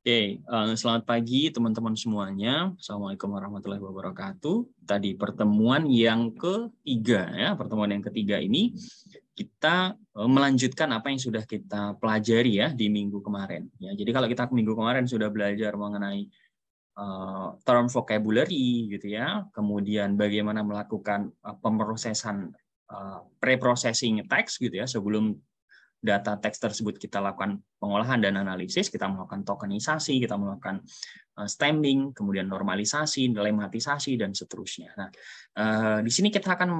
Oke, okay, eh, selamat pagi teman-teman semuanya. Assalamualaikum warahmatullahi wabarakatuh. Tadi pertemuan yang ketiga ya, pertemuan yang ketiga ini kita eh, melanjutkan apa yang sudah kita pelajari ya di minggu kemarin. Ya, jadi kalau kita minggu kemarin sudah belajar mengenai uh, term vocabulary gitu ya, kemudian bagaimana melakukan uh, pemrosesan uh, pre-processing text gitu ya sebelum data teks tersebut kita lakukan pengolahan dan analisis, kita melakukan tokenisasi, kita melakukan eh, stemming, kemudian normalisasi, lematisasi, dan seterusnya. Nah, eh, di sini kita akan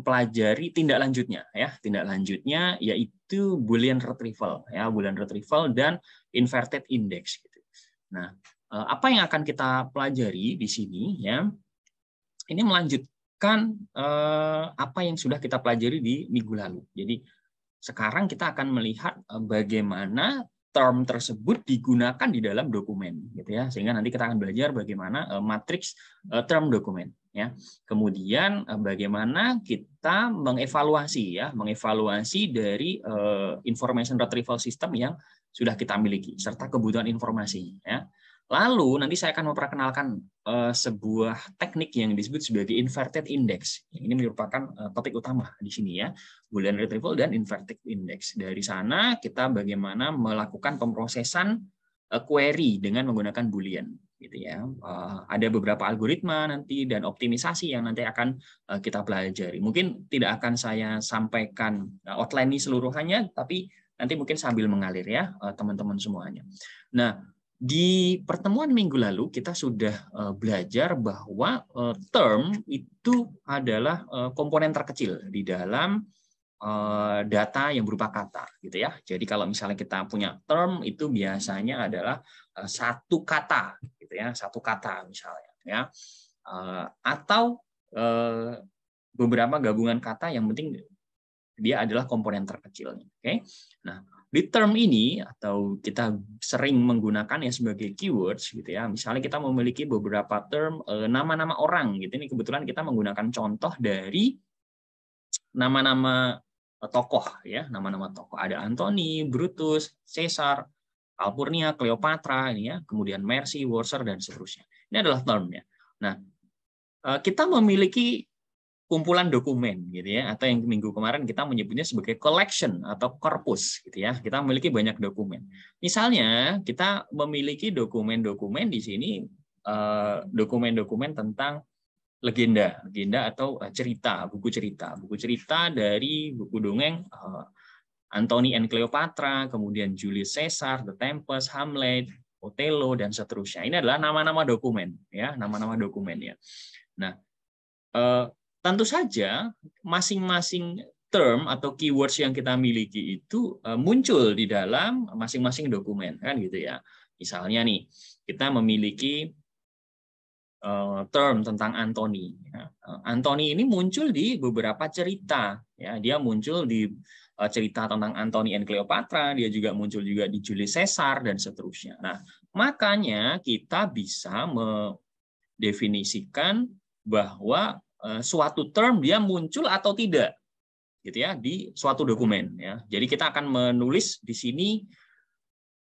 mempelajari tindak lanjutnya, ya tindak lanjutnya yaitu boolean retrieval, ya boolean retrieval dan inverted index. Gitu. Nah, eh, apa yang akan kita pelajari di sini, ya ini melanjutkan apa yang sudah kita pelajari di minggu lalu. Jadi sekarang kita akan melihat e, bagaimana term tersebut digunakan di dalam dokumen gitu ya. Sehingga nanti kita akan belajar bagaimana e, matriks e, term dokumen ya. Kemudian bagaimana kita mengevaluasi ya, mengevaluasi dari information retrieval system yang sudah kita miliki serta kebutuhan informasi ya. Lalu nanti saya akan memperkenalkan uh, sebuah teknik yang disebut sebagai inverted index. Ini merupakan uh, topik utama di sini ya, Boolean retrieval dan inverted index. Dari sana kita bagaimana melakukan pemrosesan uh, query dengan menggunakan Boolean gitu ya. Uh, ada beberapa algoritma nanti dan optimisasi yang nanti akan uh, kita pelajari. Mungkin tidak akan saya sampaikan uh, outline ini seluruhannya, tapi nanti mungkin sambil mengalir ya teman-teman semuanya. Nah, di pertemuan minggu lalu kita sudah eh, belajar bahwa eh, term itu adalah eh, komponen terkecil di dalam data yang berupa kata, gitu ya. Jadi kalau misalnya kita punya term itu biasanya adalah satu kata, gitu ya, satu kata misalnya, ya. Atau beberapa gabungan kata yang penting dia adalah komponen terkecilnya. Oke, okay? nah di term ini atau kita sering menggunakan ya sebagai keywords gitu ya. Misalnya kita memiliki beberapa term eh, nama-nama orang gitu. Ini kebetulan kita menggunakan contoh dari nama-nama eh, tokoh ya, nama-nama tokoh. Ada Anthony, Brutus, Caesar, Alpurnia, Cleopatra ini ya, kemudian Mercy, Worcester dan seterusnya. Ini adalah termnya. Nah, eh, kita memiliki kumpulan dokumen gitu ya atau yang minggu kemarin kita menyebutnya sebagai collection atau corpus gitu ya kita memiliki banyak dokumen misalnya kita memiliki dokumen-dokumen di sini eh, dokumen-dokumen tentang legenda legenda atau eh, cerita buku cerita buku cerita dari buku dongeng eh, Anthony and Cleopatra kemudian Julius Caesar The Tempest Hamlet Othello dan seterusnya ini adalah nama-nama dokumen ya nama-nama dokumen ya nah Tentu saja masing-masing term atau keywords yang kita miliki itu eh, muncul di dalam masing-masing dokumen kan gitu ya. Misalnya nih, kita memiliki eh, term tentang Anthony. Ya. Anthony ini muncul di beberapa cerita ya. Dia muncul di eh, cerita tentang Anthony and Cleopatra, dia juga muncul juga di Julius Caesar dan seterusnya. Nah, makanya kita bisa mendefinisikan bahwa Eh, suatu term dia muncul atau tidak gitu ya di suatu dokumen ya. Jadi kita akan menulis di sini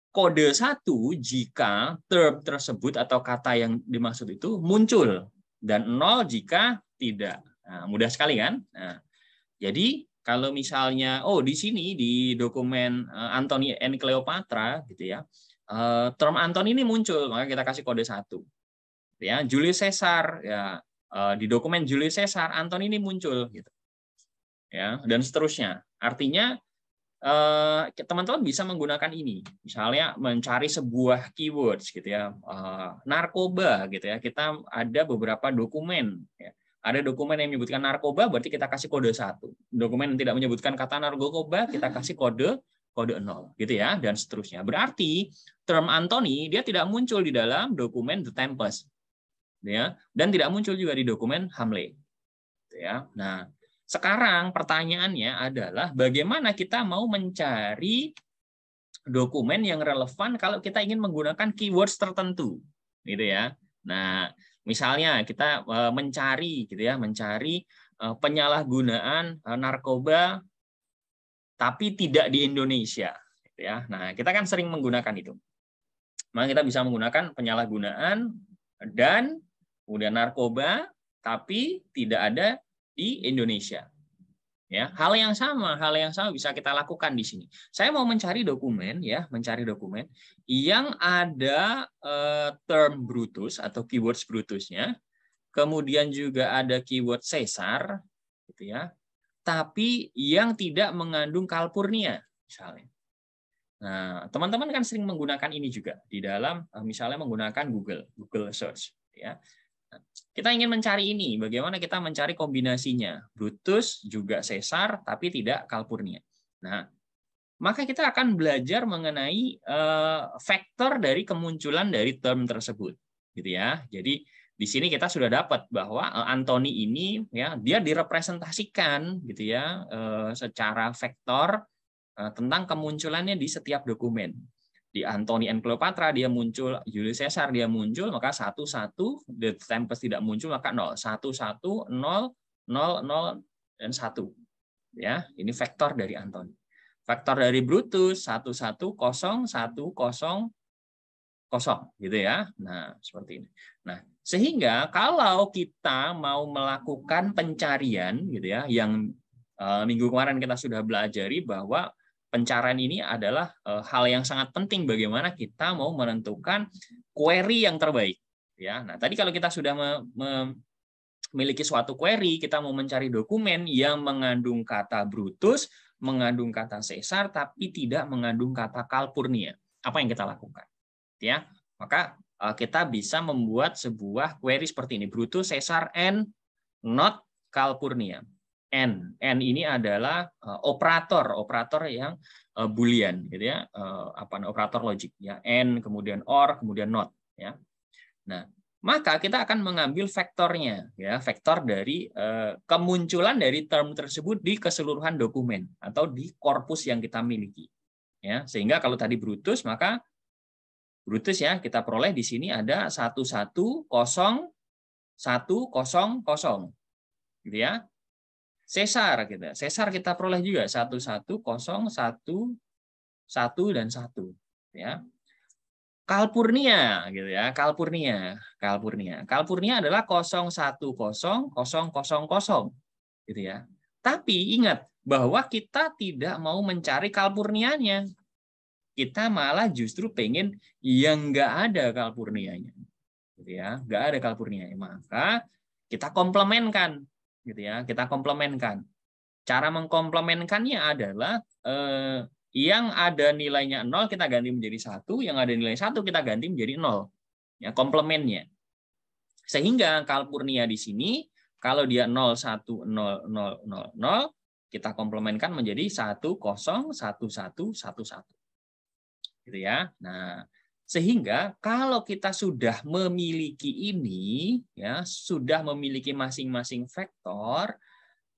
kode satu jika term tersebut atau kata yang dimaksud itu muncul dan nol jika tidak. Nah, mudah sekali kan? Nah, jadi kalau misalnya oh di sini di dokumen eh, Anthony and Cleopatra gitu ya eh, term Anton ini muncul maka kita kasih kode satu gitu ya Julius Caesar ya Eh, di dokumen Julius Caesar Anton ini muncul gitu ya dan seterusnya artinya eh, teman-teman bisa menggunakan ini misalnya mencari sebuah keywords gitu ya eh, narkoba gitu ya kita ada beberapa dokumen ya. ada dokumen yang menyebutkan narkoba berarti kita kasih kode satu dokumen yang tidak menyebutkan kata narkoba kita kasih kode kode nol gitu ya dan seterusnya berarti term Anthony dia tidak muncul di dalam dokumen The Tempest ya dan tidak muncul juga di dokumen Hamle gitu ya nah sekarang pertanyaannya adalah bagaimana kita mau mencari dokumen yang relevan kalau kita ingin menggunakan keywords tertentu gitu ya nah misalnya kita eh, mencari gitu ya mencari eh, penyalahgunaan eh, narkoba tapi tidak di Indonesia gitu ya nah kita kan sering menggunakan itu maka kita bisa menggunakan penyalahgunaan dan kemudian narkoba, tapi tidak ada di Indonesia. Ya, hal yang sama, hal yang sama bisa kita lakukan di sini. Saya mau mencari dokumen, ya, mencari dokumen yang ada uh, term Brutus atau keywords Brutusnya, kemudian juga ada keyword Caesar, gitu ya. Tapi yang tidak mengandung Kalpurnia, misalnya. Nah, teman-teman kan sering menggunakan ini juga di dalam eh, misalnya menggunakan Google, Google Search, gitu ya. Kita ingin mencari ini, bagaimana kita mencari kombinasinya. Brutus juga Caesar, tapi tidak Calpurnia. Nah, maka kita akan belajar mengenai uh, eh, faktor dari kemunculan dari term tersebut, gitu ya. Jadi di sini kita sudah dapat bahwa eh, Anthony ini ya dia direpresentasikan gitu ya eh, secara vektor tentang kemunculannya di setiap dokumen di Antoni and Cleopatra dia muncul, Julius Caesar dia muncul, maka satu satu The Tempest tidak muncul, maka nol satu satu nol nol nol dan satu Ya, ini vektor dari Antoni Vektor dari Brutus satu satu kosong satu kosong kosong gitu ya. Nah, seperti ini. Nah, sehingga kalau kita mau melakukan pencarian gitu ya yang eh, minggu kemarin kita sudah belajar bahwa pencarian ini adalah eh, hal yang sangat penting bagaimana kita mau menentukan query yang terbaik. Ya, nah tadi kalau kita sudah memiliki suatu query, kita mau mencari dokumen yang mengandung kata Brutus, mengandung kata Caesar, tapi tidak mengandung kata Kalpurnia Apa yang kita lakukan? Ya, maka eh, kita bisa membuat sebuah query seperti ini, Brutus, Caesar, and not Calpurnia n. n ini adalah eh, operator operator yang eh, boolean, gitu ya, eh, apa operator logic ya n kemudian or kemudian not ya. Nah maka kita akan mengambil vektornya ya vektor dari kemunculan dari term tersebut di keseluruhan dokumen atau di korpus yang kita miliki ya sehingga kalau tadi Brutus maka Brutus ya kita peroleh di sini ada satu satu kosong satu kosong kosong gitu ya sesar kita. Gitu ya. Sesar kita peroleh juga satu satu 0 satu satu dan satu ya. Kalpurnia gitu ya, Kalpurnia, Kalpurnia. Kalpurnia adalah satu kosong gitu ya. Tapi ingat bahwa kita tidak mau mencari Kalpurnianya. Kita malah justru pengen yang enggak ada Kalpurnianya. Gitu ya, enggak ada Kalpurnianya. Maka kita komplementkan gitu ya kita komplementkan cara mengkomplementkannya adalah eh, yang ada nilainya nol kita ganti menjadi satu yang ada nilai satu kita ganti menjadi nol ya komplementnya sehingga kalpurnia di sini kalau dia nol satu nol 0 0 0 kita komplementkan menjadi satu 0 satu satu satu 1. Gitu ya. Nah, sehingga kalau kita sudah memiliki ini, ya sudah memiliki masing-masing vektor,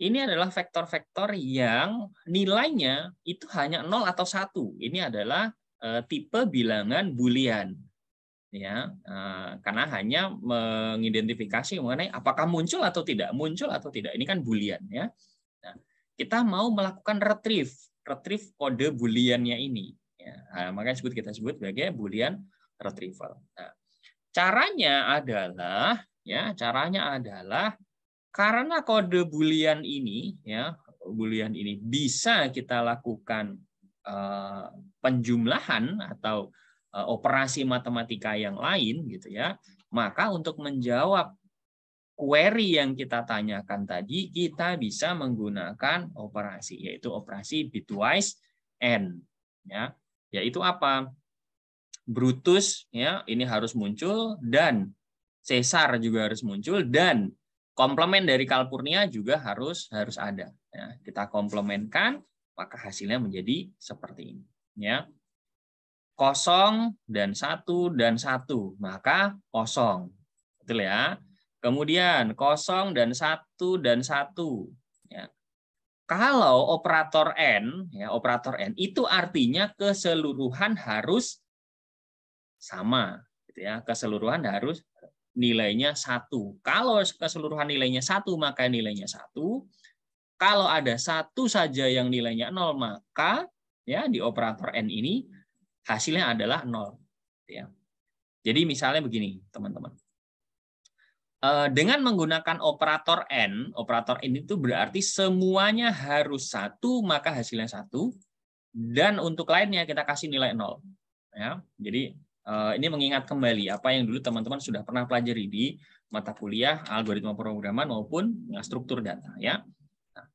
ini adalah vektor-vektor yang nilainya itu hanya 0 atau satu Ini adalah uh, tipe bilangan boolean. Ya, uh, karena hanya mengidentifikasi mengenai apakah muncul atau tidak, muncul atau tidak. Ini kan boolean ya. Nah, kita mau melakukan retrieve, retrieve kode booleannya ini. Ya, nah, makanya sebut kita sebut sebagai Boolean retrieval. Nah, caranya adalah ya caranya adalah karena kode Boolean ini ya Boolean ini bisa kita lakukan uh, penjumlahan atau uh, operasi matematika yang lain gitu ya maka untuk menjawab query yang kita tanyakan tadi, kita bisa menggunakan operasi, yaitu operasi bitwise n. Ya yaitu apa? Brutus ya ini harus muncul dan Caesar juga harus muncul dan komplement dari Kalpurnia juga harus harus ada. Ya, kita komplementkan maka hasilnya menjadi seperti ini. Ya. Kosong dan satu dan satu maka kosong. Betul ya. Kemudian kosong dan satu dan satu. Ya. Kalau operator n, ya operator n itu artinya keseluruhan harus sama, gitu ya. Keseluruhan harus nilainya satu. Kalau keseluruhan nilainya satu, maka nilainya satu. Kalau ada satu saja yang nilainya nol, maka ya di operator n ini hasilnya adalah nol. Gitu ya. Jadi misalnya begini, teman-teman. Eh, dengan menggunakan operator n, operator n itu berarti semuanya harus satu maka hasilnya satu dan untuk lainnya kita kasih nilai nol. Ya, jadi eh, ini mengingat kembali apa yang dulu teman-teman sudah pernah pelajari di mata kuliah algoritma pemrograman maupun eh, struktur data. Ya, nah,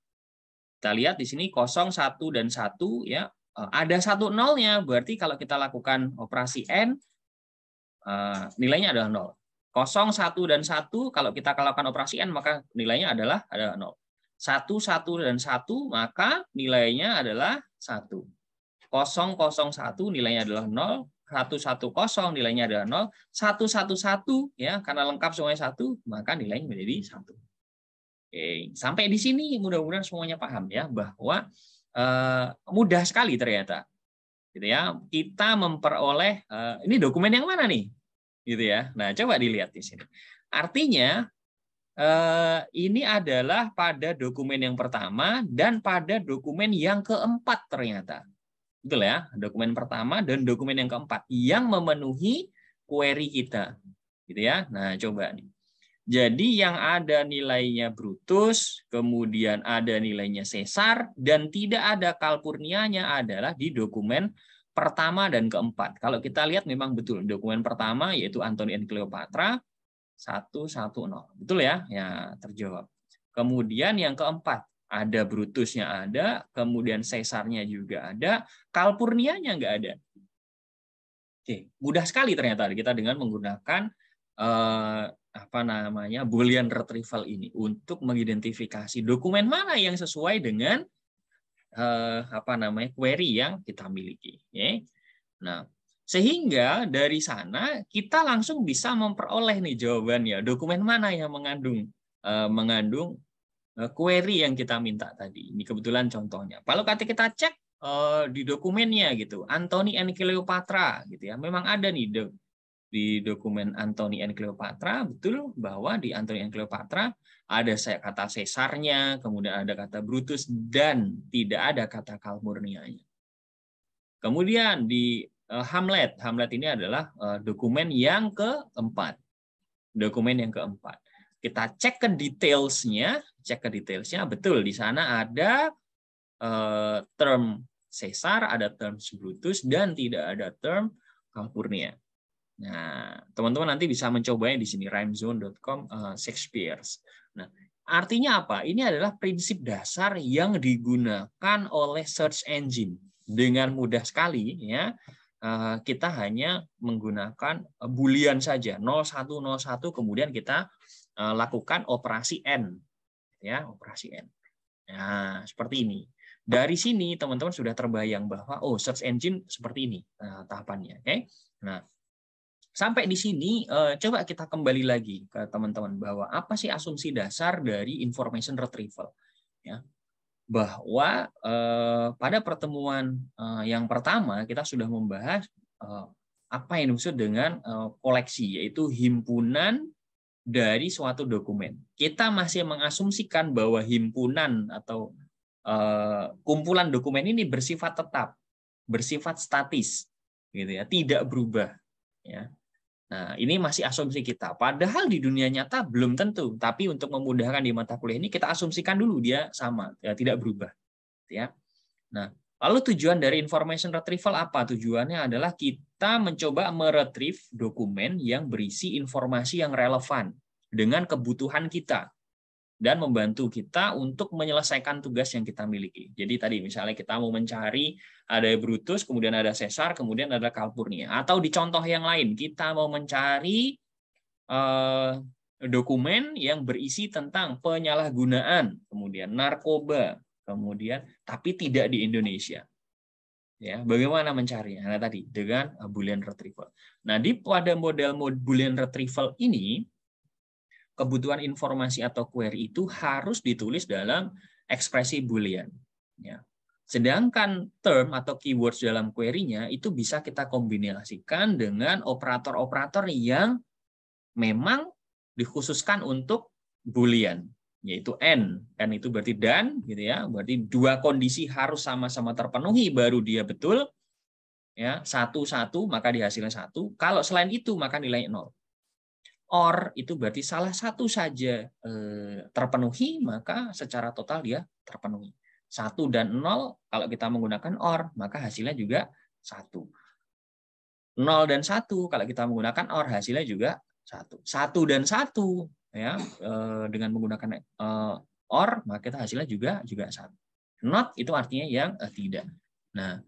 kita lihat di sini kosong satu dan satu, ya ada satu nolnya berarti kalau kita lakukan operasi n nilainya adalah nol 0, 1, dan 1, kalau kita lakukan operasi N, maka nilainya adalah ada 0. 1, 1, dan 1, maka nilainya adalah 1. 0, 0, 1, nilainya adalah 0. 1, 1, 0, nilainya adalah 0. 1, 1, 1, ya, karena lengkap semuanya 1, maka nilainya menjadi 1. Oke, sampai di sini mudah-mudahan semuanya paham ya, bahwa eh, mudah sekali ternyata. Gitu ya, kita memperoleh, eh, ini dokumen yang mana nih? gitu ya. Nah, coba dilihat di sini. Artinya eh, ini adalah pada dokumen yang pertama dan pada dokumen yang keempat ternyata. Betul ya, dokumen pertama dan dokumen yang keempat yang memenuhi query kita. Gitu ya. Nah, coba nih. Jadi yang ada nilainya Brutus, kemudian ada nilainya Caesar dan tidak ada Kalpurnianya adalah di dokumen pertama dan keempat. Kalau kita lihat memang betul dokumen pertama yaitu Antoni and Cleopatra 110. Betul ya? Ya, terjawab. Kemudian yang keempat, ada Brutusnya ada, kemudian Caesarnya juga ada, Kalpurnianya nggak ada. Oke, mudah sekali ternyata kita dengan menggunakan eh, apa namanya Boolean retrieval ini untuk mengidentifikasi dokumen mana yang sesuai dengan eh, apa namanya query yang kita miliki. Okay. Ya. Nah, sehingga dari sana kita langsung bisa memperoleh nih jawabannya. Dokumen mana yang mengandung eh, mengandung eh, query yang kita minta tadi. Ini kebetulan contohnya. Kalau kata kita cek eh, di dokumennya gitu, Anthony and Cleopatra gitu ya. Memang ada nih di dokumen Antony and Cleopatra betul bahwa di Antony and Cleopatra ada kata Caesarnya, kemudian ada kata Brutus dan tidak ada kata Kalmurnianya. Kemudian di eh, Hamlet, Hamlet ini adalah eh, dokumen yang keempat. Dokumen yang keempat. Kita cek ke detailsnya, cek ke detailsnya betul di sana ada eh, term Caesar, ada term Brutus dan tidak ada term Calpurnia. Nah, teman-teman nanti bisa mencobanya di sini rhymezone.com uh, eh, Shakespeare. Nah, artinya apa? Ini adalah prinsip dasar yang digunakan oleh search engine dengan mudah sekali ya. Uh, kita hanya menggunakan eh, boolean saja 0101 kemudian kita uh, lakukan operasi n ya, operasi n. Nah, seperti ini. Dari sini teman-teman sudah terbayang bahwa oh search engine seperti ini uh, tahapannya, oke. Okay? Nah, sampai di sini eh, coba kita kembali lagi ke teman-teman bahwa apa sih asumsi dasar dari information retrieval ya bahwa eh, pada pertemuan eh, yang pertama kita sudah membahas eh, apa yang dimaksud dengan eh, koleksi yaitu himpunan dari suatu dokumen. Kita masih mengasumsikan bahwa himpunan atau eh, kumpulan dokumen ini bersifat tetap, bersifat statis, gitu ya, tidak berubah. Ya. Nah, ini masih asumsi kita. Padahal di dunia nyata belum tentu. Tapi untuk memudahkan di mata kuliah ini kita asumsikan dulu dia sama, ya, tidak berubah. Ya. Nah, lalu tujuan dari information retrieval apa? Tujuannya adalah kita mencoba meretrieve dokumen yang berisi informasi yang relevan dengan kebutuhan kita dan membantu kita untuk menyelesaikan tugas yang kita miliki. Jadi tadi misalnya kita mau mencari ada Brutus, kemudian ada Caesar, kemudian ada Calpurnia. Atau di contoh yang lain, kita mau mencari eh, dokumen yang berisi tentang penyalahgunaan, kemudian narkoba, kemudian tapi tidak di Indonesia. Ya, bagaimana mencarinya? Nah, tadi dengan Boolean retrieval. Nah, di pada model, model Boolean retrieval ini kebutuhan informasi atau query itu harus ditulis dalam ekspresi Boolean. Ya. Sedangkan term atau keywords dalam query-nya itu bisa kita kombinasikan dengan operator-operator yang memang dikhususkan untuk Boolean, yaitu n. N itu berarti dan, gitu ya. Berarti dua kondisi harus sama-sama terpenuhi baru dia betul. Ya, satu satu maka dihasilkan satu. Kalau selain itu maka nilai nol or itu berarti salah satu saja eh, terpenuhi maka secara total dia terpenuhi. Satu dan nol kalau kita menggunakan or maka hasilnya juga satu. Nol dan satu kalau kita menggunakan or hasilnya juga satu. Satu dan satu ya eh, dengan menggunakan eh, or maka kita hasilnya juga juga satu. Not itu artinya yang tidak. Nah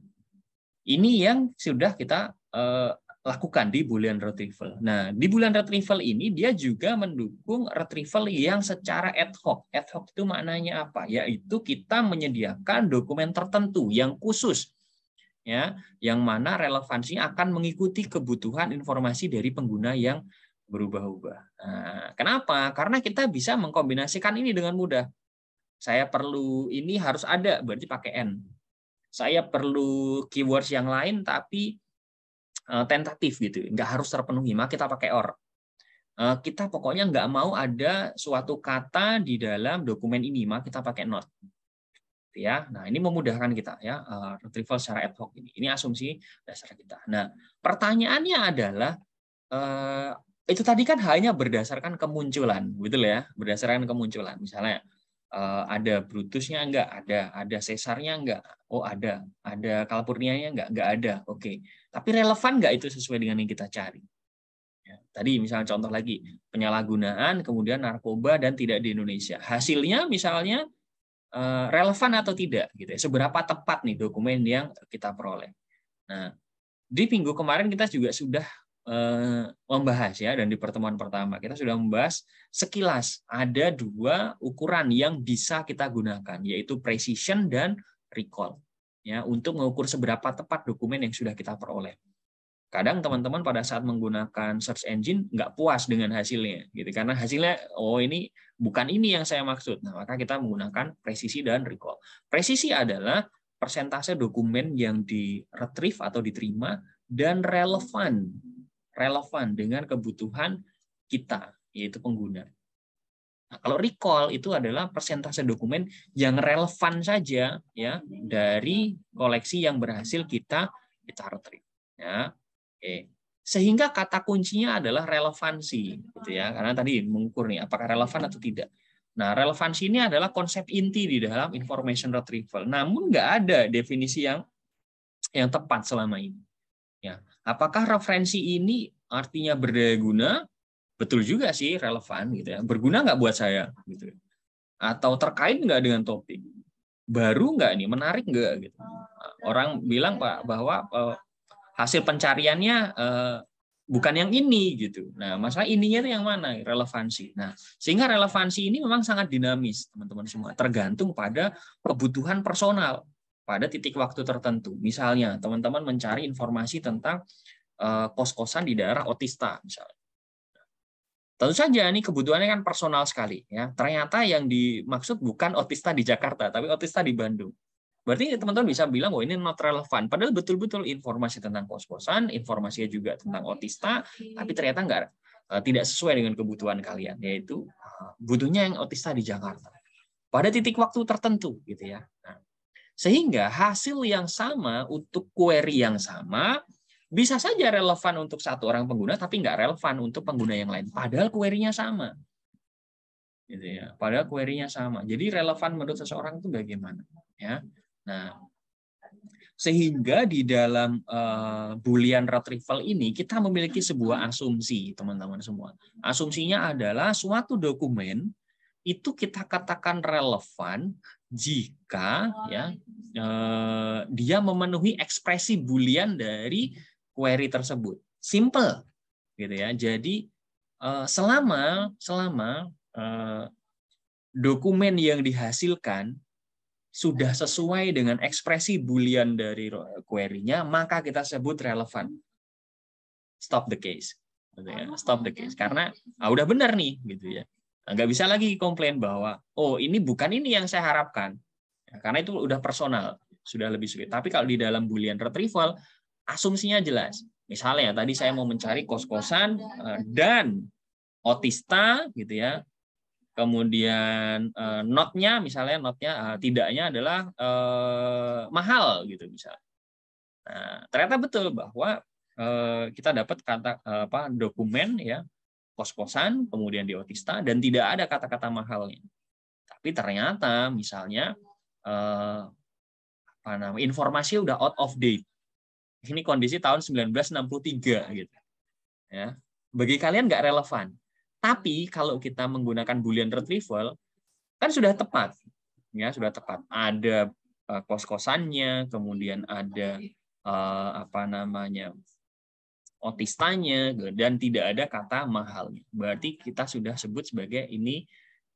ini yang sudah kita lakukan di bulan retrieval. Nah, di bulan retrieval ini dia juga mendukung retrieval yang secara ad hoc. Ad hoc itu maknanya apa? Yaitu kita menyediakan dokumen tertentu yang khusus ya, yang mana relevansinya akan mengikuti kebutuhan informasi dari pengguna yang berubah-ubah. Nah, kenapa? Karena kita bisa mengkombinasikan ini dengan mudah. Saya perlu ini harus ada, berarti pakai N. Saya perlu keywords yang lain tapi Eh, tentatif gitu, nggak harus terpenuhi. Maka kita pakai or. Eh, kita pokoknya nggak mau ada suatu kata di dalam dokumen ini, maka kita pakai not. Gitu ya, nah ini memudahkan kita ya eh, retrieval secara ad hoc ini. Ini asumsi dasar kita. Nah pertanyaannya adalah itu tadi kan hanya berdasarkan kemunculan, betul ya? Berdasarkan kemunculan, misalnya Uh, ada Brutusnya enggak? Ada. Ada Caesarnya enggak? Oh ada. Ada Calpurnianya enggak? Enggak ada. Oke. Okay. Tapi relevan enggak itu sesuai dengan yang kita cari? Ya, tadi misalnya contoh lagi penyalahgunaan, kemudian narkoba dan tidak di Indonesia. Hasilnya misalnya uh, relevan atau tidak gitu ya. Seberapa tepat nih dokumen yang kita peroleh. Nah, di minggu kemarin kita juga sudah Eh, membahas ya dan di pertemuan pertama kita sudah membahas sekilas ada dua ukuran yang bisa kita gunakan yaitu precision dan recall ya untuk mengukur seberapa tepat dokumen yang sudah kita peroleh. Kadang teman-teman pada saat menggunakan search engine nggak puas dengan hasilnya gitu karena hasilnya oh ini bukan ini yang saya maksud. Nah, maka kita menggunakan presisi dan recall. Presisi adalah persentase dokumen yang di retrieve atau diterima dan relevan relevan dengan kebutuhan kita, yaitu pengguna. Nah, kalau recall itu adalah persentase dokumen yang relevan saja ya dari koleksi yang berhasil kita kita retrieve. Ya. Oke. Sehingga kata kuncinya adalah relevansi gitu ya. Karena tadi mengukur nih apakah relevan atau tidak. Nah, relevansi ini adalah konsep inti di dalam information retrieval. Namun nggak ada definisi yang yang tepat selama ini. Ya. Apakah referensi ini artinya berdaya guna? Betul juga sih, relevan gitu ya. Berguna nggak buat saya gitu. Atau terkait nggak dengan topik? Baru nggak nih, menarik nggak gitu. Orang bilang Pak bahwa eh, hasil pencariannya eh, bukan yang ini gitu. Nah, masalah ininya itu yang mana? Relevansi. Nah, sehingga relevansi ini memang sangat dinamis, teman-teman semua. Tergantung pada kebutuhan personal pada titik waktu tertentu. Misalnya, teman-teman mencari informasi tentang eh, kos-kosan di daerah Otista misalnya. Tentu saja ini kebutuhannya kan personal sekali ya. Ternyata yang dimaksud bukan otista di Jakarta, tapi otista di Bandung. Berarti teman-teman bisa bilang, oh ini not relevan. Padahal betul-betul informasi tentang kos-kosan, informasinya juga tentang otista, tapi ternyata enggak, eh, tidak sesuai dengan kebutuhan kalian, yaitu eh, butuhnya yang otista di Jakarta. Pada titik waktu tertentu, gitu ya. Sehingga hasil yang sama untuk query yang sama bisa saja relevan untuk satu orang pengguna tapi nggak relevan untuk pengguna yang lain. Padahal query-nya sama. Gitu ya. Padahal query-nya sama. Jadi relevan menurut seseorang itu bagaimana? Ya. Nah, sehingga di dalam uh, boolean retrieval ini kita memiliki sebuah asumsi teman-teman semua asumsinya adalah suatu dokumen itu kita katakan relevan jika oh, ya gitu. eh, dia memenuhi ekspresi boolean dari query tersebut. Simple gitu ya. Jadi eh, selama selama eh, dokumen yang dihasilkan sudah sesuai dengan ekspresi boolean dari query-nya, maka kita sebut relevan. Stop the case. Gitu ya. oh, Stop the case. Karena ah, udah benar nih gitu ya. Nah, nggak bisa lagi komplain bahwa oh ini bukan ini yang saya harapkan ya, karena itu udah personal sudah lebih sulit tapi kalau di dalam bulian retrieval asumsinya jelas misalnya tadi saya mau mencari kos-kosan eh, dan otista gitu ya kemudian eh, notnya misalnya notnya eh, tidaknya adalah eh, mahal gitu misalnya nah ternyata betul bahwa eh, kita dapat kata apa dokumen ya kos-kosan, kemudian di otista, dan tidak ada kata-kata mahalnya. Tapi ternyata misalnya eh, apa namanya informasi udah out of date. Ini kondisi tahun 1963 gitu. Ya, bagi kalian nggak relevan. Tapi kalau kita menggunakan Boolean retrieval, kan sudah tepat, ya sudah tepat. Ada eh, kos-kosannya, kemudian ada eh, apa namanya otistanya gitu. dan tidak ada kata mahalnya. Berarti kita sudah sebut sebagai ini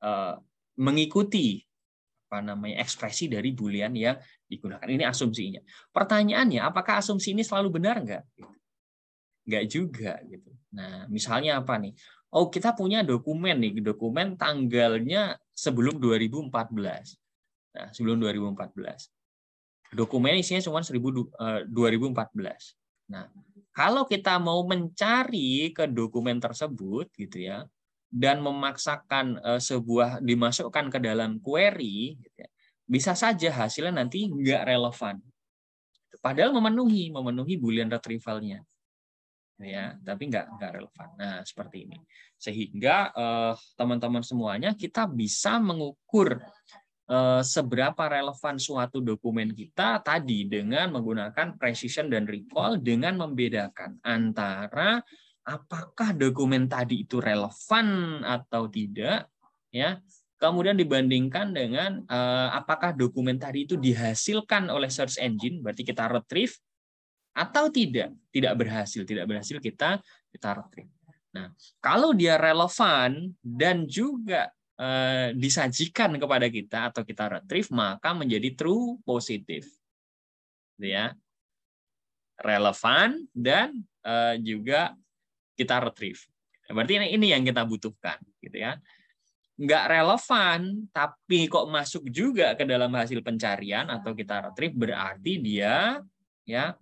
uh, mengikuti apa namanya ekspresi dari bulian yang digunakan. Ini asumsinya. Pertanyaannya, apakah asumsi ini selalu benar nggak? Nggak juga gitu. Nah, misalnya apa nih? Oh, kita punya dokumen nih, dokumen tanggalnya sebelum 2014. Nah, sebelum 2014. Dokumen isinya cuma 2014. Eh, nah, kalau kita mau mencari ke dokumen tersebut gitu ya dan memaksakan uh, sebuah dimasukkan ke dalam query gitu ya, bisa saja hasilnya nanti nggak relevan. Padahal memenuhi memenuhi boolean retrievalnya gitu ya tapi nggak nggak relevan nah seperti ini sehingga eh, teman-teman uh, teman -teman semuanya kita bisa mengukur Eh, seberapa relevan suatu dokumen kita tadi dengan menggunakan precision dan recall dengan membedakan antara apakah dokumen tadi itu relevan atau tidak ya kemudian dibandingkan dengan eh, apakah dokumen tadi itu dihasilkan oleh search engine berarti kita retrieve atau tidak tidak berhasil tidak berhasil kita kita retrieve nah kalau dia relevan dan juga Eh, disajikan kepada kita atau kita retrieve maka menjadi true positif gitu ya relevan dan eh, juga kita retrieve berarti ini, yang kita butuhkan gitu ya nggak relevan tapi kok masuk juga ke dalam hasil pencarian atau kita retrieve berarti dia ya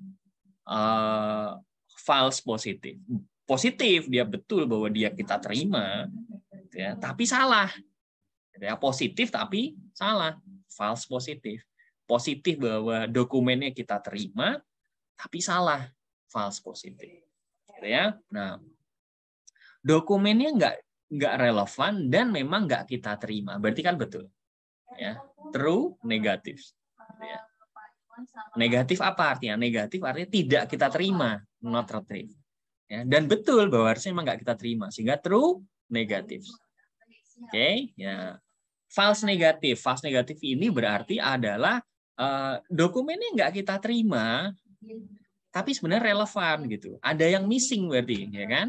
uh, false positif positif dia betul bahwa dia kita terima gitu ya tapi salah ya positif tapi salah false positif positif bahwa dokumennya kita terima tapi salah false positif gitu ya nah dokumennya nggak nggak relevan dan memang nggak kita terima berarti kan betul ya true negatif gitu ya. negatif apa artinya negatif artinya tidak kita terima not retrieve ya dan betul bahwa harusnya memang nggak kita terima sehingga true negatif Oke, okay, ya false negatif. False negatif ini berarti adalah uh, dokumennya nggak kita terima, tapi sebenarnya relevan gitu. Ada yang missing berarti, ya kan?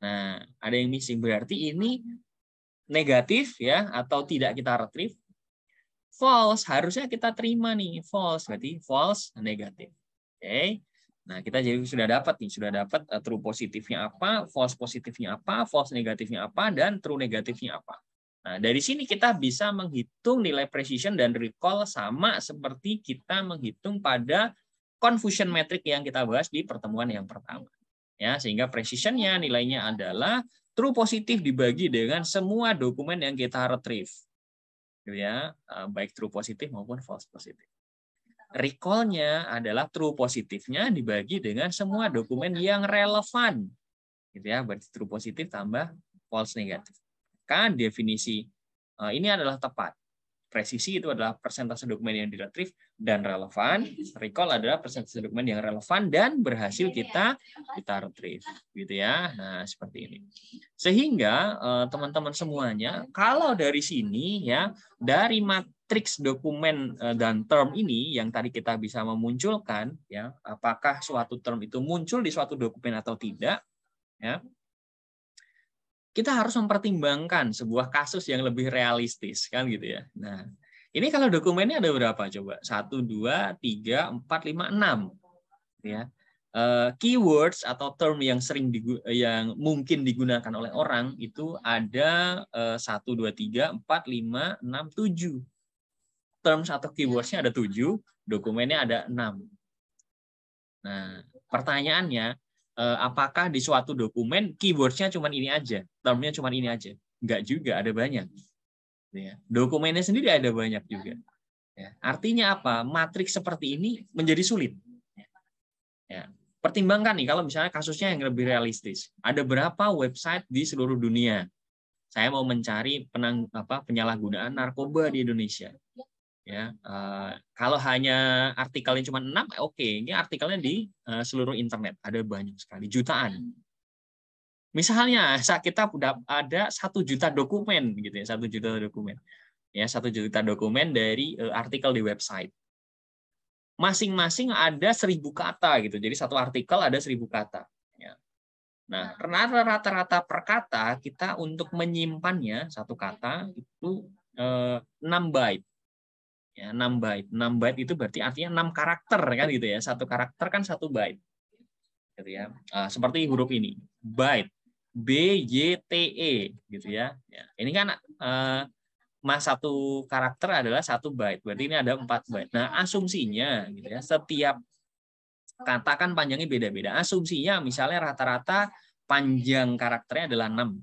Nah, ada yang missing berarti ini negatif ya atau tidak kita retrieve. False harusnya kita terima nih, false berarti false negatif. Oke. Okay? Nah, kita jadi sudah dapat nih, sudah dapat eh, true positifnya apa, false positifnya apa, false negatifnya apa dan true negatifnya apa. Nah, dari sini kita bisa menghitung nilai precision dan recall sama seperti kita menghitung pada confusion metric yang kita bahas di pertemuan yang pertama. Ya, sehingga precisionnya nilainya adalah true positif dibagi dengan semua dokumen yang kita retrieve. Gitu ya, eh, baik true positif maupun false positif. Recall-nya adalah true positifnya dibagi dengan semua dokumen yang relevan. Gitu ya, berarti true positif tambah false negatif maka definisi eh, ini adalah tepat. Presisi itu adalah persentase dokumen yang diretrieve dan relevan. Recall adalah persentase dokumen yang relevan dan berhasil iya, iya. kita kita retrieve, gitu ya. Nah seperti ini. Sehingga eh, teman-teman semuanya, kalau dari sini ya dari matriks dokumen eh, dan term ini yang tadi kita bisa memunculkan, ya apakah suatu term itu muncul di suatu dokumen atau tidak, ya kita harus mempertimbangkan sebuah kasus yang lebih realistis kan gitu ya. Nah, ini kalau dokumennya ada berapa coba? Satu, dua, tiga, empat, lima, enam. Ya, eh, keywords atau term yang sering digu yang mungkin digunakan oleh orang itu ada eh, satu, dua, tiga, empat, lima, enam, tujuh. Terms atau keywordsnya ada tujuh, dokumennya ada enam. Nah, pertanyaannya Eh, apakah di suatu dokumen keywordsnya cuma ini aja, termnya cuma ini aja? Enggak juga, ada banyak. Ya. Dokumennya sendiri ada banyak juga. Ya. Artinya apa? Matriks seperti ini menjadi sulit. Ya. ya. Pertimbangkan nih kalau misalnya kasusnya yang lebih realistis. Ada berapa website di seluruh dunia? Saya mau mencari penang, apa, penyalahgunaan narkoba di Indonesia. Ya, eh, kalau hanya artikelnya cuma 6, eh, oke. Okay. Ini artikelnya di eh, seluruh internet. Ada banyak sekali, jutaan. Misalnya saat kita udah ada satu juta dokumen gitu ya, satu juta dokumen, ya satu juta dokumen dari eh, artikel di website. Masing-masing ada seribu kata gitu, jadi satu artikel ada seribu kata. Ya. Nah, Nah, rata-rata per kata kita untuk menyimpannya satu kata itu enam 6 byte ya, 6 byte. 6 byte itu berarti artinya 6 karakter kan gitu ya. Satu karakter kan satu byte. Gitu ya. Uh, seperti huruf ini, byte. B Y T E gitu ya. ya. Ini kan uh, mas satu karakter adalah satu byte. Berarti ini ada empat byte. Nah, asumsinya gitu ya, setiap katakan panjangnya beda-beda. Asumsinya misalnya rata-rata panjang karakternya adalah 6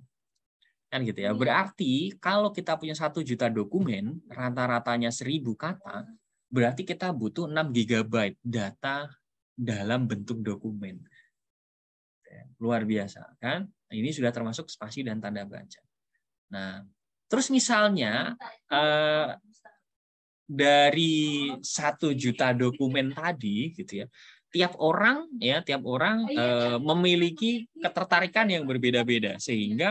kan gitu ya. Iya. Berarti kalau kita punya satu juta dokumen, rata-ratanya seribu kata, berarti kita butuh 6 GB data dalam bentuk dokumen. Ya, luar biasa, kan? Ini sudah termasuk spasi dan tanda baca. Nah, terus misalnya eh, dari satu juta dokumen tadi, gitu ya, tiap orang ya tiap orang iya, eh, kan? memiliki ketertarikan yang berbeda-beda iya. sehingga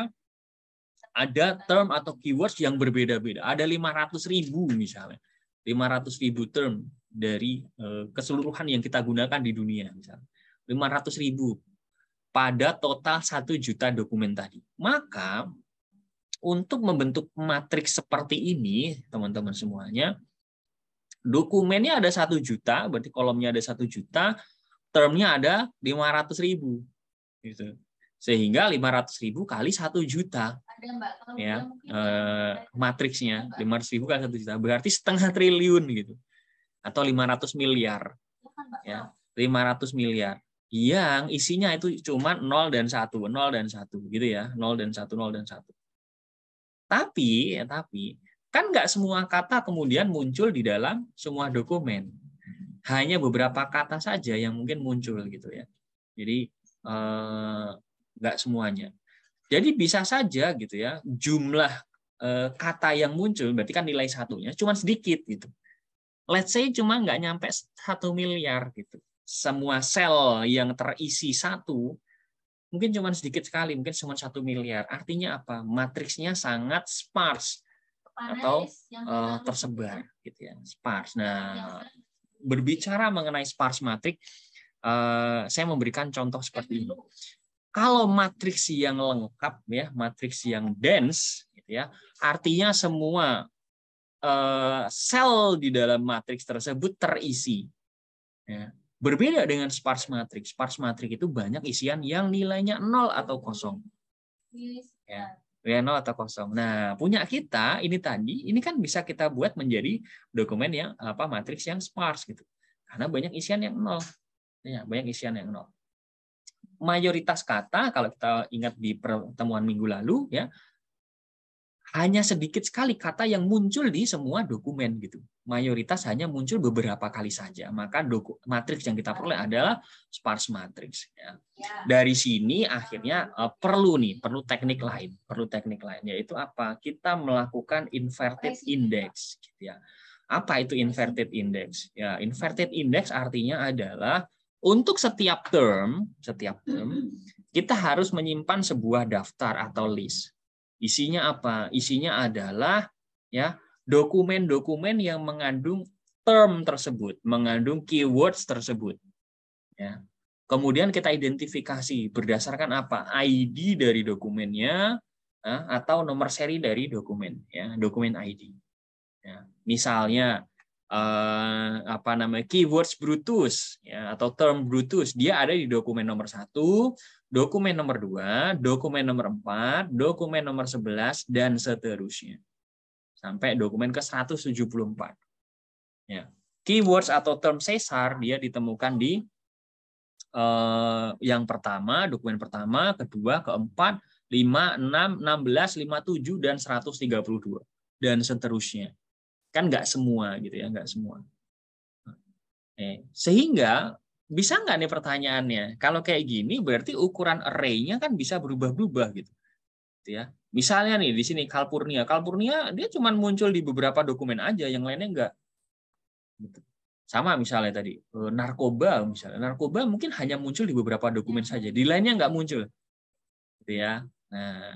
ada term atau keywords yang berbeda-beda. Ada 500 ribu misalnya. 500 ribu term dari eh, keseluruhan yang kita gunakan di dunia. Misalnya. 500 ribu pada total 1 juta dokumen tadi. Maka untuk membentuk matriks seperti ini, teman-teman semuanya, dokumennya ada satu juta, berarti kolomnya ada satu juta, termnya ada 500 ribu. Gitu. Sehingga 500 ribu kali satu juta ya, uh, matriksnya lima ratus ribu kali satu juta, berarti setengah triliun gitu, atau 500 miliar, ya, 500 miliar yang isinya itu cuma 0 dan 1, 0 dan 1 gitu ya, 0 dan 1, 0 dan 1. Tapi, ya tapi, kan nggak semua kata kemudian muncul di dalam semua dokumen. Hanya beberapa kata saja yang mungkin muncul gitu ya. Jadi eh, nggak semuanya. Jadi bisa saja gitu ya jumlah eh, kata yang muncul berarti kan nilai satunya cuma sedikit gitu. Let's say cuma nggak nyampe satu miliar gitu. Semua sel yang terisi satu mungkin cuma sedikit sekali, mungkin cuma satu miliar. Artinya apa? Matriksnya sangat sparse atau uh, tersebar gitu ya, sparse. Nah, berbicara mengenai sparse matriks, uh, eh, saya memberikan contoh seperti ini. Kalau matriks yang lengkap ya, matriks yang dense gitu ya, artinya semua eh, sel di dalam matriks tersebut terisi. Ya, berbeda dengan sparse matriks. Sparse matriks itu banyak isian yang nilainya nol atau kosong. Ya. ya, nol atau kosong. Nah, punya kita ini tadi, ini kan bisa kita buat menjadi dokumen yang apa matriks yang sparse gitu. Karena banyak isian yang nol. Ya, banyak isian yang nol mayoritas kata kalau kita ingat di pertemuan minggu lalu ya hanya sedikit sekali kata yang muncul di semua dokumen gitu. Mayoritas hanya muncul beberapa kali saja. Maka matriks yang kita peroleh adalah sparse matrix. Ya. ya. Dari sini akhirnya uh, perlu nih, perlu teknik lain, perlu teknik lain yaitu apa? Kita melakukan inverted index. Gitu ya. Apa itu inverted index? Ya, inverted index artinya adalah untuk setiap term, setiap hmm, term hmm. kita harus menyimpan sebuah daftar atau list. Isinya apa? Isinya adalah ya dokumen-dokumen yang mengandung term tersebut, mengandung keywords tersebut. Ya. Kemudian kita identifikasi berdasarkan apa? ID dari dokumennya ya, atau nomor seri dari dokumen, ya, dokumen ID. Ya. Misalnya Eh, apa namanya keywords Brutus ya, atau term Brutus dia ada di dokumen nomor satu, dokumen nomor dua, dokumen nomor empat, dokumen nomor sebelas dan seterusnya sampai dokumen ke 174. Ya. Keywords atau term Caesar dia ditemukan di eh, yang pertama, dokumen pertama, kedua, keempat, lima, enam, enam belas, lima tujuh dan 132, dan seterusnya. Kan nggak semua gitu ya, nggak semua. Eh, sehingga bisa nggak nih pertanyaannya? Kalau kayak gini berarti ukuran arraynya kan bisa berubah ubah gitu. gitu ya. Misalnya nih di sini Kalpurnia. Kalpurnia dia cuma muncul di beberapa dokumen aja, yang lainnya nggak. Gitu. Sama misalnya tadi eh, narkoba misalnya. Narkoba mungkin hanya muncul di beberapa dokumen hmm. saja, di lainnya nggak muncul. Gitu ya. Nah,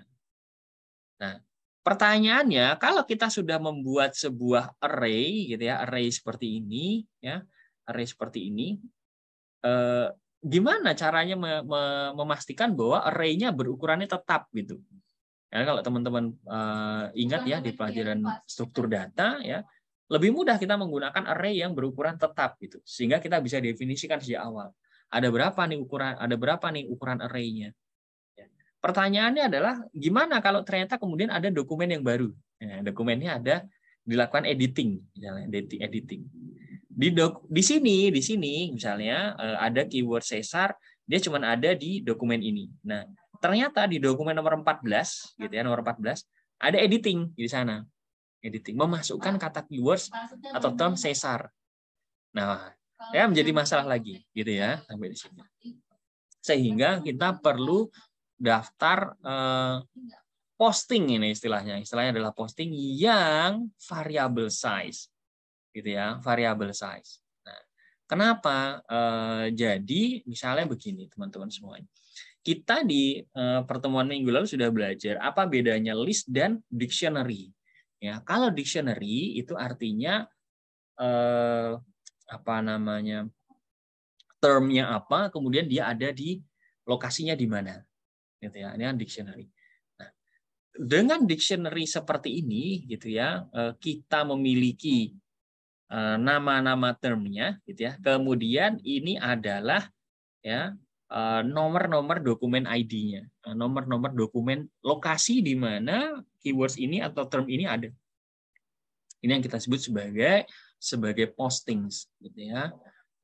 nah Pertanyaannya, kalau kita sudah membuat sebuah array, gitu ya, array seperti ini, ya, array seperti ini, eh, gimana caranya me me memastikan bahwa arraynya berukurannya tetap gitu? Ya, kalau teman-teman eh, ingat ya di pelajaran struktur data, ya, lebih mudah kita menggunakan array yang berukuran tetap gitu, sehingga kita bisa definisikan sejak awal. Ada berapa nih ukuran? Ada berapa nih ukuran arraynya? Pertanyaannya adalah gimana kalau ternyata kemudian ada dokumen yang baru? Nah, dokumennya ada dilakukan editing, misalnya editing. Di dok, di sini, di sini misalnya eh, ada keyword sesar, dia cuma ada di dokumen ini. Nah, ternyata di dokumen nomor 14 gitu ya, nomor 14 ada editing di sana. Editing memasukkan kata keywords atau term sesar. Nah, ya menjadi masalah lagi gitu ya sampai di sini. Sehingga kita perlu daftar eh, posting ini istilahnya. Istilahnya adalah posting yang variable size. Gitu ya, variable size. Nah, kenapa? Eh, jadi misalnya begini teman-teman semuanya. Kita di eh, pertemuan minggu lalu sudah belajar apa bedanya list dan dictionary. Ya, kalau dictionary itu artinya eh, apa namanya? termnya apa, kemudian dia ada di lokasinya di mana gitu ya. Ini kan dictionary. Nah, dengan dictionary seperti ini gitu ya, eh, kita memiliki eh, nama-nama termnya gitu ya. Kemudian ini adalah ya eh, nomor-nomor dokumen ID-nya, nah, nomor-nomor dokumen lokasi di mana keywords ini atau term ini ada. Ini yang kita sebut sebagai sebagai postings, gitu ya.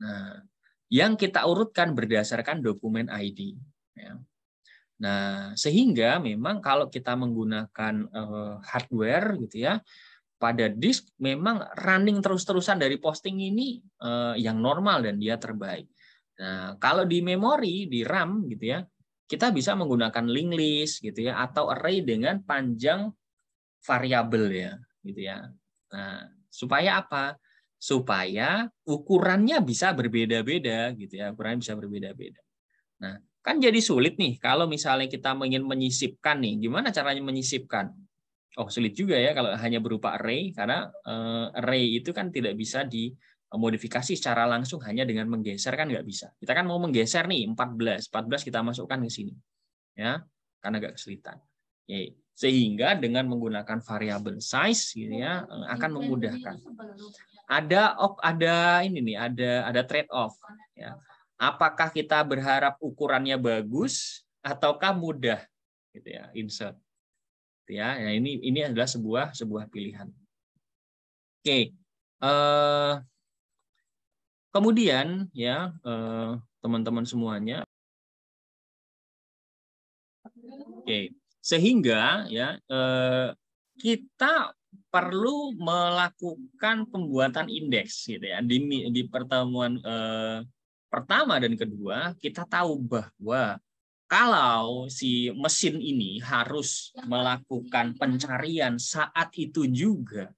Nah, yang kita urutkan berdasarkan dokumen ID. Ya. Nah, sehingga memang kalau kita menggunakan uh, hardware gitu ya, pada disk memang running terus-terusan dari posting ini uh, yang normal dan dia terbaik. Nah, kalau di memori, di RAM gitu ya, kita bisa menggunakan link list gitu ya atau array dengan panjang variabel ya, gitu ya. Nah, supaya apa? Supaya ukurannya bisa berbeda-beda gitu ya, ukurannya bisa berbeda-beda. Nah, Kan jadi sulit nih kalau misalnya kita ingin menyisipkan nih. Gimana caranya menyisipkan? Oh, sulit juga ya kalau hanya berupa array karena eh, array itu kan tidak bisa dimodifikasi secara langsung hanya dengan menggeser kan nggak bisa. Kita kan mau menggeser nih 14, 14 kita masukkan ke sini. Ya, karena agak kesulitan. sehingga dengan menggunakan variabel size gitu ya oh, eh, akan memudahkan. Ada op, ada ini nih, ada ada trade off ya. Apakah kita berharap ukurannya bagus ataukah mudah? Gitu ya, insert. Gitu ya, nah ini ini adalah sebuah sebuah pilihan. Oke. Okay. Uh, eh, kemudian ya teman eh, teman-teman semuanya. Oke. Okay. Sehingga ya uh, kita perlu melakukan pembuatan indeks gitu ya di, di pertemuan uh, Pertama dan kedua, kita tahu bahwa kalau si mesin ini harus melakukan pencarian saat itu juga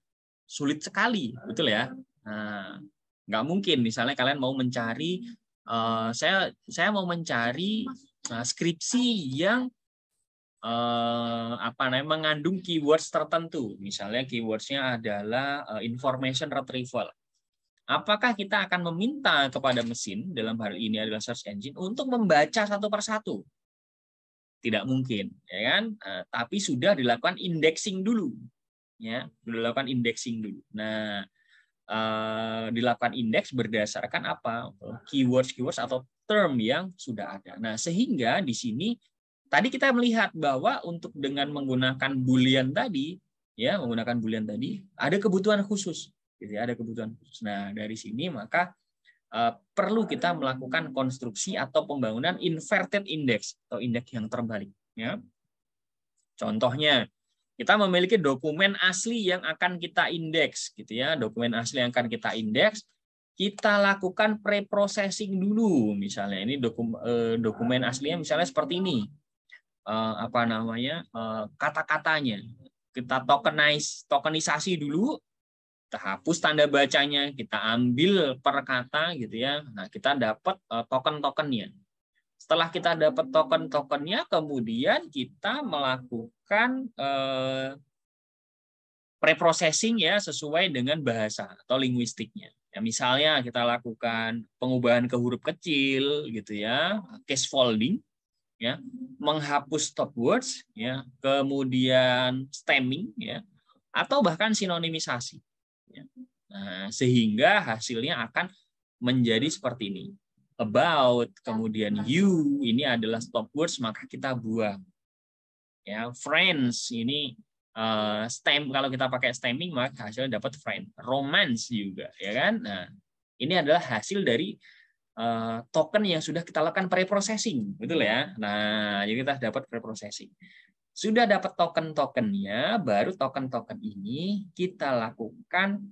sulit sekali, betul ya? Nah, nggak mungkin misalnya kalian mau mencari uh, saya saya mau mencari uh, skripsi yang eh, apa namanya mengandung keywords tertentu. Misalnya keywordsnya adalah uh, information retrieval apakah kita akan meminta kepada mesin dalam hal ini adalah search engine untuk membaca satu persatu? Tidak mungkin, ya kan? Eh, tapi sudah dilakukan indexing dulu, ya, dilakukan indexing dulu. Nah, eh, dilakukan index berdasarkan apa? Keywords-keywords atau term yang sudah ada. Nah, sehingga di sini tadi kita melihat bahwa untuk dengan menggunakan boolean tadi, ya, menggunakan boolean tadi, ada kebutuhan khusus jadi gitu ya, ada kebutuhan khusus. Nah, dari sini maka uh, perlu kita melakukan konstruksi atau pembangunan inverted index atau indeks yang terbalik ya. Contohnya kita memiliki dokumen asli yang akan kita indeks gitu ya, dokumen asli yang akan kita indeks kita lakukan preprocessing dulu misalnya ini dokumen, eh, dokumen aslinya misalnya seperti ini eh, apa namanya kata-katanya kita tokenize tokenisasi dulu kita hapus tanda bacanya, kita ambil per kata gitu ya. Nah, kita dapat eh, token-tokennya. Setelah kita dapat token-tokennya, kemudian kita melakukan eh, preprocessing ya sesuai dengan bahasa atau linguistiknya. Ya, misalnya kita lakukan pengubahan ke huruf kecil gitu ya, case folding ya, menghapus stop words ya, kemudian stemming ya, atau bahkan sinonimisasi. Ya. Nah, sehingga hasilnya akan menjadi seperti ini. About, kemudian you, ini adalah stop words, maka kita buang. Ya, friends, ini uh, stem kalau kita pakai stemming maka hasilnya dapat friend. Romance juga, ya kan? Nah, ini adalah hasil dari uh, token yang sudah kita lakukan pre processing betul ya? Nah, jadi kita dapat pre processing sudah dapat token-tokennya, baru token-token ini kita lakukan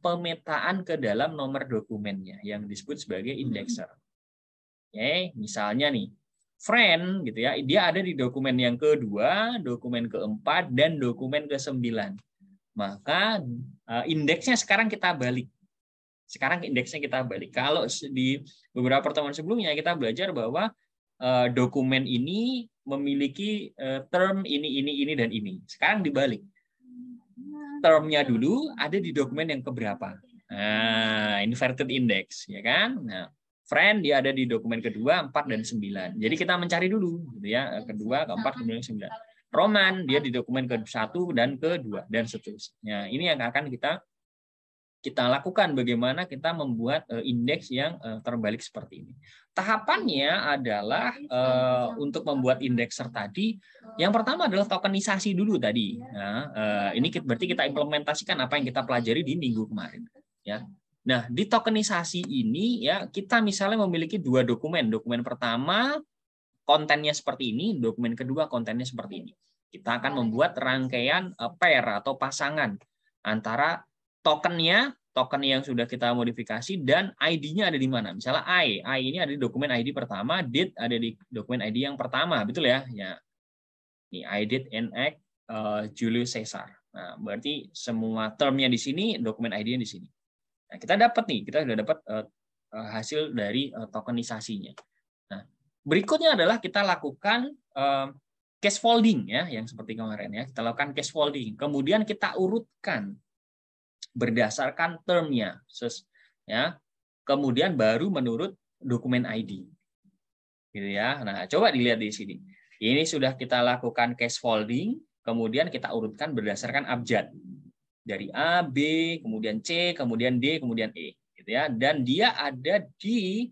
pemetaan ke dalam nomor dokumennya yang disebut sebagai hmm. indexer. Oke, misalnya nih, friend gitu ya, dia ada di dokumen yang kedua, dokumen keempat, dan dokumen ke sembilan. Maka eh, indeksnya sekarang kita balik. Sekarang indeksnya kita balik. Kalau di beberapa pertemuan sebelumnya kita belajar bahwa eh, dokumen ini memiliki eh, term ini, ini, ini, dan ini. Sekarang dibalik. Hmm. Termnya dulu ada di dokumen yang keberapa. Nah, inverted index, ya kan? Nah, friend dia ada di dokumen kedua, empat dan sembilan. Jadi kita mencari dulu, gitu ya. Kedua, keempat, hmm. kemudian sembilan. Roman, dia di dokumen ke satu dan kedua dan seterusnya. Ini yang akan kita kita lakukan bagaimana kita membuat uh, indeks yang uh, terbalik seperti ini. Tahapannya adalah uh, untuk membuat indekser tadi, yang pertama adalah tokenisasi dulu tadi. Nah, uh, ini berarti kita implementasikan apa yang kita pelajari di minggu kemarin. Ya. Nah, di tokenisasi ini ya kita misalnya memiliki dua dokumen. Dokumen pertama kontennya seperti ini, dokumen kedua kontennya seperti ini. Kita akan membuat rangkaian pair atau pasangan antara tokennya, token yang sudah kita modifikasi, dan ID-nya ada di mana. Misalnya I, I ini ada di dokumen ID pertama, date ada di dokumen ID yang pertama, betul ya? ya. Ini I did enact uh, eh, Julius Caesar. Nah, berarti semua termnya di sini, dokumen ID-nya di sini. Nah, kita dapat nih, kita sudah dapat eh, eh, hasil dari tokenisasinya. Nah, berikutnya adalah kita lakukan uh, case folding ya, yang seperti kemarin ya. Kita lakukan case folding. Kemudian kita urutkan berdasarkan termnya, ya. Kemudian baru menurut dokumen ID, gitu ya. Nah, coba dilihat di sini. Ini sudah kita lakukan case folding, kemudian kita urutkan berdasarkan abjad dari A, B, kemudian C, kemudian D, kemudian E, gitu ya. Dan dia ada di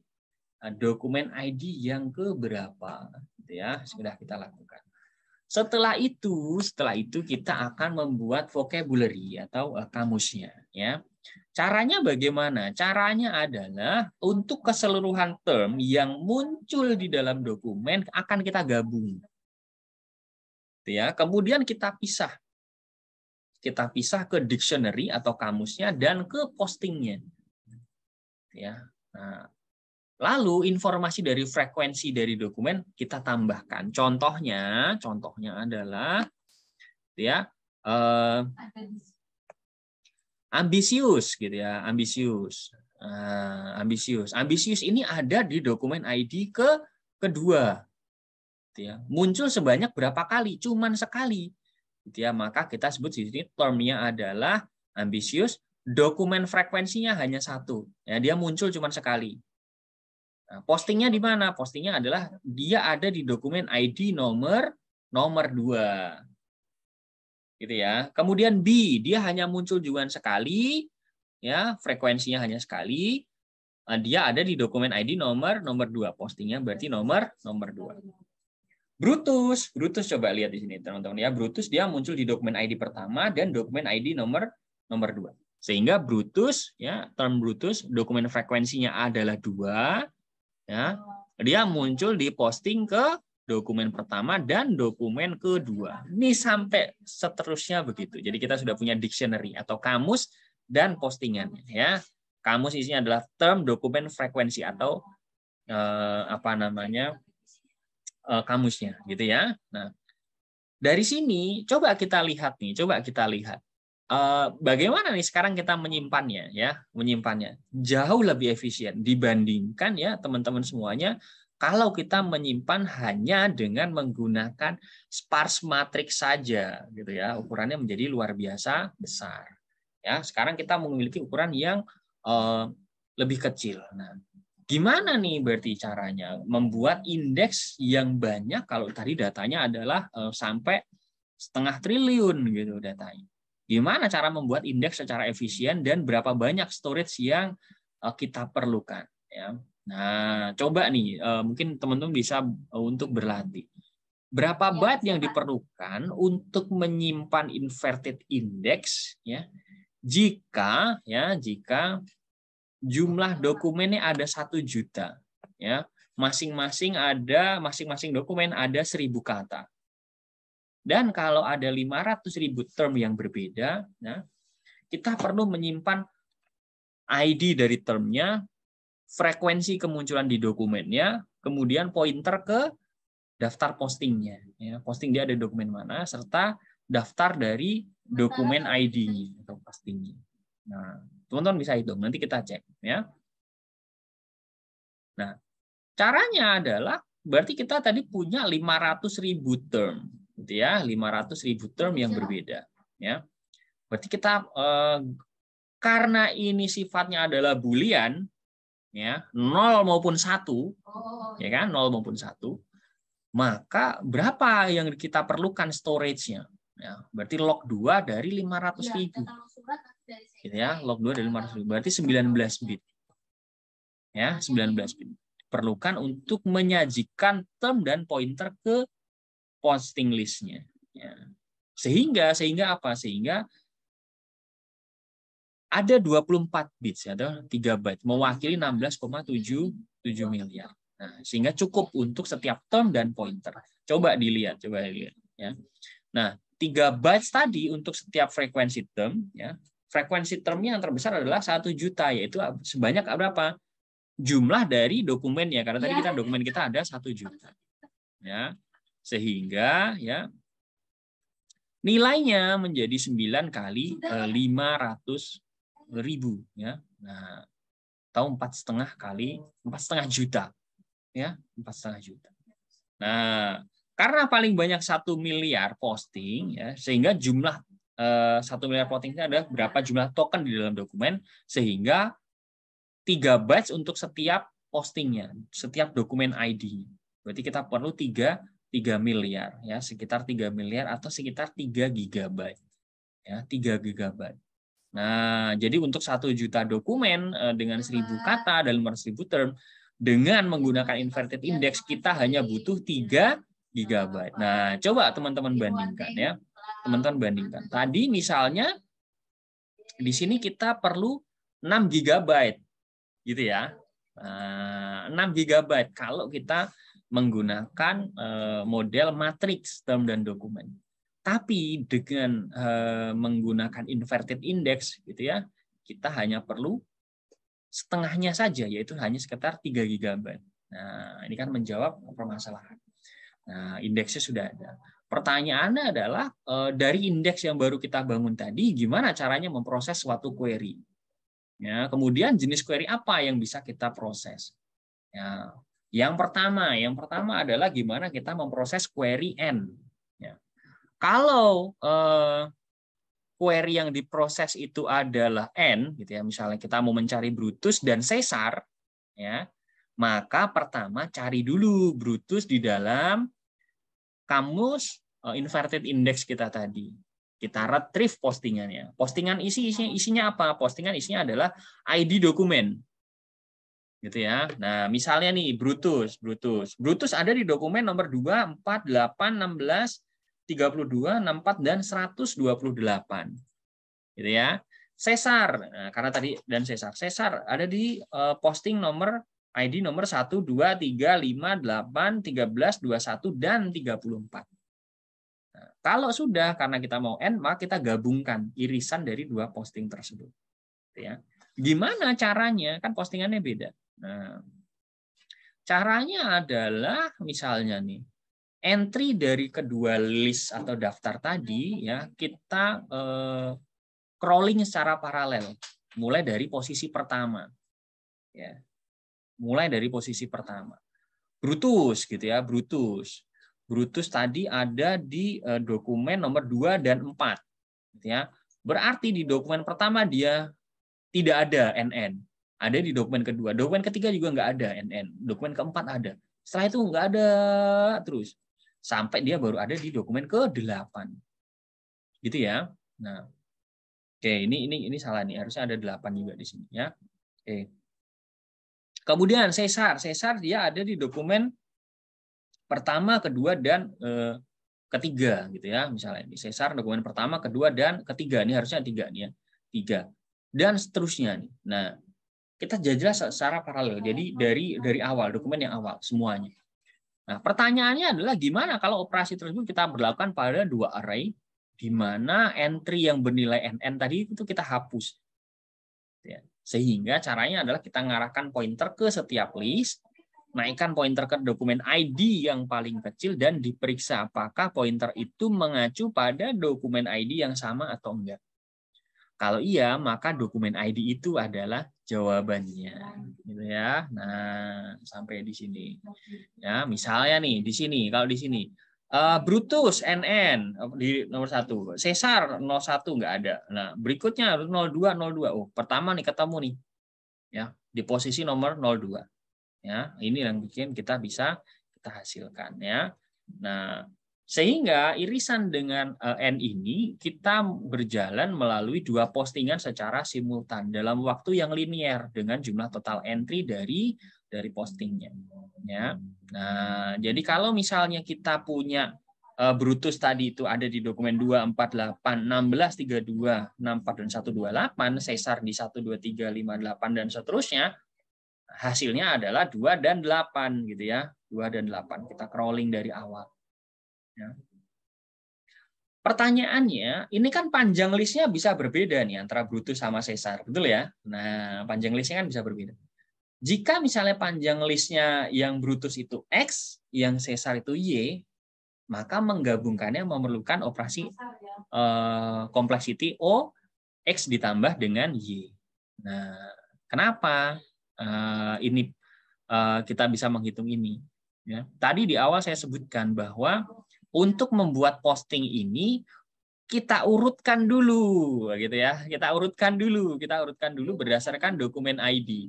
eh, dokumen ID yang keberapa, gitu ya. Sudah kita lakukan. Setelah itu, setelah itu kita akan membuat vocabulary atau eh, kamusnya, ya. Caranya bagaimana? Caranya adalah untuk keseluruhan term yang muncul di dalam dokumen akan kita gabung. Gitu ya, kemudian kita pisah. Kita pisah ke dictionary atau kamusnya dan ke postingnya. Gitu ya. Nah, Lalu informasi dari frekuensi dari dokumen kita tambahkan. Contohnya, contohnya adalah ya eh, ambisius gitu ya, ambisius. Eh, ambisius. Ambisius ini ada di dokumen ID ke kedua. Gitu ya. Muncul sebanyak berapa kali? Cuman sekali. Gitu ya, maka kita sebut di sini termnya adalah ambisius. Dokumen frekuensinya hanya satu. Ya, dia muncul cuma sekali Nah, postingnya di mana? Postingnya adalah dia ada di dokumen ID nomor nomor 2. Gitu ya. Kemudian B, dia hanya muncul juga sekali, ya, frekuensinya hanya sekali. Nah, dia ada di dokumen ID nomor nomor 2. Postingnya berarti nomor nomor 2. Brutus, Brutus coba lihat di sini teman-teman ya. Brutus dia muncul di dokumen ID pertama dan dokumen ID nomor nomor 2. Sehingga Brutus ya, term Brutus dokumen frekuensinya adalah dua Ya, oh. dia muncul di posting ke dokumen pertama dan dokumen kedua. Ini sampai seterusnya begitu. Jadi kita sudah punya dictionary atau kamus dan postingannya ya. Kamus isinya adalah term, dokumen, frekuensi atau eh, apa namanya? Eh, kamusnya gitu ya. Nah, dari sini coba kita lihat nih, coba kita lihat Eh, bagaimana nih sekarang kita menyimpannya ya, menyimpannya jauh lebih efisien dibandingkan ya teman-teman semuanya kalau kita menyimpan hanya dengan menggunakan sparse matrix saja gitu ya, ukurannya menjadi luar biasa besar. Ya, sekarang kita memiliki ukuran yang uh, lebih kecil. Nah, gimana nih berarti caranya membuat indeks yang banyak kalau tadi datanya adalah uh, sampai setengah triliun gitu datanya Gimana cara membuat indeks secara efisien dan berapa banyak storage yang eh, kita perlukan. Ya. Nah, coba nih, eh, mungkin teman-teman bisa eh, untuk berlatih. Berapa ya, byte yang diperlukan untuk menyimpan inverted index? Ya, jika ya jika jumlah dokumennya ada satu juta, ya masing-masing ada masing-masing dokumen ada seribu kata. Dan kalau ada 500 ribu term yang berbeda, nah, kita perlu menyimpan ID dari termnya, frekuensi kemunculan di dokumennya, kemudian pointer ke daftar postingnya. Ya, posting dia ada dokumen mana, serta daftar dari dokumen id atau postingnya. Nah, teman-teman bisa hitung, nanti kita cek. ya. Nah, caranya adalah berarti kita tadi punya 500 ribu term gitu ya 500 ribu term yang iya. berbeda ya berarti kita eh, karena ini sifatnya adalah boolean ya nol maupun satu oh. ya kan nol maupun satu maka berapa yang kita perlukan storage-nya ya berarti log 2 dari 500 iya, ribu gitu ya log 2 dari 500 ribu iya. berarti 19 bit ya 19 bit perlukan untuk menyajikan term dan pointer ke posting listnya. Ya. Sehingga sehingga apa? Sehingga ada 24 bits ya, ada 3 byte mewakili 16,77 miliar. Nah, sehingga cukup untuk setiap term dan pointer. Coba dilihat, coba dilihat ya. Nah, 3 bytes tadi untuk setiap frekuensi term ya. Frekuensi termnya yang terbesar adalah satu juta yaitu sebanyak berapa? Jumlah dari dokumen ya karena tadi ya. kita dokumen kita ada satu juta. Ya sehingga ya nilainya menjadi 9 kali eh, lima ratus ribu ya nah atau empat setengah kali empat setengah juta ya empat setengah juta nah karena paling banyak satu miliar posting ya sehingga jumlah eh, satu miliar posting ada berapa jumlah token di dalam dokumen sehingga tiga batch untuk setiap postingnya setiap dokumen ID berarti kita perlu tiga 3 miliar ya, sekitar 3 miliar atau sekitar 3 GB Ya, 3 GB. Nah, jadi untuk 1 juta dokumen eh, dengan 1000 kata dan 1000 term dengan menggunakan inverted iya, index kita hanya butuh 3 iya. GB. Nah, coba teman-teman bandingkan ya. Teman-teman bandingkan. Tadi misalnya di sini kita perlu 6 GB gitu ya. Nah, 6 GB kalau kita menggunakan eh, model matriks term dan dokumen. Tapi dengan eh, menggunakan inverted index gitu ya, kita hanya perlu setengahnya saja yaitu hanya sekitar 3 GB. Nah, ini kan menjawab permasalahan. Nah, indeksnya sudah ada. Pertanyaannya adalah eh, dari indeks yang baru kita bangun tadi, gimana caranya memproses suatu query? Ya, kemudian jenis query apa yang bisa kita proses? Ya, yang pertama, yang pertama adalah gimana kita memproses query n. Ya. Kalau eh, query yang diproses itu adalah n, gitu ya, misalnya kita mau mencari Brutus dan Caesar, ya, maka pertama cari dulu Brutus di dalam kamus eh, inverted index kita tadi. Kita retrieve postingannya. Postingan isi isinya, isinya apa? Postingan isinya adalah ID dokumen gitu ya. Nah, misalnya nih Brutus, Brutus. Brutus ada di dokumen nomor 2, 4, 8, 16, 32, 64 dan 128. Gitu ya. Cesar, nah, karena tadi dan Cesar. Cesar ada di uh, posting nomor ID nomor 1 2 3 5 8 13 21 dan 34. Nah, kalau sudah karena kita mau n maka kita gabungkan irisan dari dua posting tersebut. Gitu ya. Gimana caranya? Kan postingannya beda. Nah, caranya adalah misalnya nih entry dari kedua list atau daftar tadi ya kita eh, crawling secara paralel mulai dari posisi pertama ya mulai dari posisi pertama Brutus gitu ya Brutus Brutus tadi ada di eh, dokumen nomor 2 dan 4 gitu ya berarti di dokumen pertama dia tidak ada NN ada di dokumen kedua. Dokumen ketiga juga nggak ada NN. Dokumen keempat ada. Setelah itu nggak ada terus. Sampai dia baru ada di dokumen ke-8. Gitu ya. Nah, Oke, ini ini ini salah nih. Harusnya ada delapan juga di sini ya. Oke. Kemudian sesar, sesar dia ada di dokumen pertama, kedua dan eh, ketiga gitu ya. Misalnya ini sesar dokumen pertama, kedua dan ketiga. Ini harusnya tiga nih ya. Tiga. Dan seterusnya nih. Nah, kita jelas secara paralel. Jadi dari dari awal dokumen yang awal semuanya. Nah, pertanyaannya adalah gimana kalau operasi tersebut kita berlakukan pada dua array di mana entry yang bernilai nn tadi itu kita hapus. Ya, sehingga caranya adalah kita mengarahkan pointer ke setiap list, naikkan pointer ke dokumen ID yang paling kecil dan diperiksa apakah pointer itu mengacu pada dokumen ID yang sama atau enggak. Kalau iya, maka dokumen ID itu adalah jawabannya gitu ya nah sampai di sini ya misalnya nih di sini kalau di sini uh, Brutus NN di nomor satu Caesar 01 nggak ada nah berikutnya 02 02 oh pertama nih ketemu nih ya di posisi nomor 02 ya ini yang bikin kita bisa kita hasilkan ya nah sehingga irisan dengan eh, N ini kita berjalan melalui dua postingan secara simultan dalam waktu yang linier dengan jumlah total entry dari dari postingnya. Ya. Nah, jadi kalau misalnya kita punya eh, Brutus tadi itu ada di dokumen 248, 16, 32, 64, dan 128, Caesar di 123, 58, dan seterusnya, hasilnya adalah 2 dan 8 gitu ya. 2 dan 8. Kita crawling dari awal. Ya. Pertanyaannya, ini kan panjang listnya bisa berbeda nih antara Brutus sama Caesar, betul ya? Nah, panjang listnya kan bisa berbeda. Jika misalnya panjang listnya yang Brutus itu X, yang Caesar itu Y, maka menggabungkannya memerlukan operasi uh, complexity O X ditambah dengan Y. Nah, kenapa uh, ini uh, kita bisa menghitung ini? Ya, tadi di awal saya sebutkan bahwa untuk membuat posting ini kita urutkan dulu gitu ya. Kita urutkan dulu, kita urutkan dulu berdasarkan dokumen ID.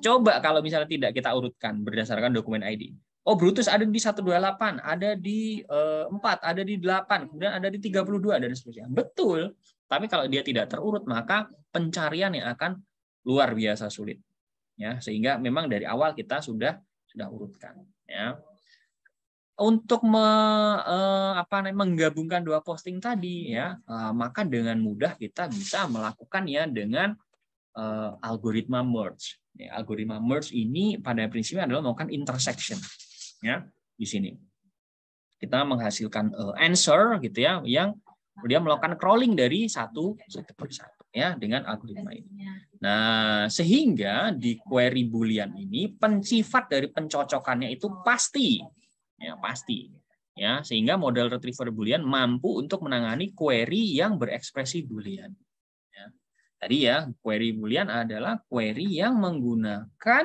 Coba kalau misalnya tidak kita urutkan berdasarkan dokumen ID. Oh, Brutus ada di 128, ada di eh, empat, 4, ada di 8, kemudian ada di 32 dan seterusnya. Betul. Tapi kalau dia tidak terurut, maka pencarian yang akan luar biasa sulit. Ya, sehingga memang dari awal kita sudah sudah urutkan, ya untuk me, eh, apa menggabungkan dua posting tadi ya eh, maka dengan mudah kita bisa melakukan ya dengan eh, algoritma merge ya, algoritma merge ini pada prinsipnya adalah melakukan intersection ya di sini kita menghasilkan uh, answer gitu ya yang dia melakukan crawling dari satu satu per satu ya dengan algoritma ini. Iya. Nah, sehingga di query boolean ini pencifat dari pencocokannya itu pasti ya pasti ya sehingga model retriever boolean mampu untuk menangani query yang berekspresi boolean ya. tadi ya query boolean adalah query yang menggunakan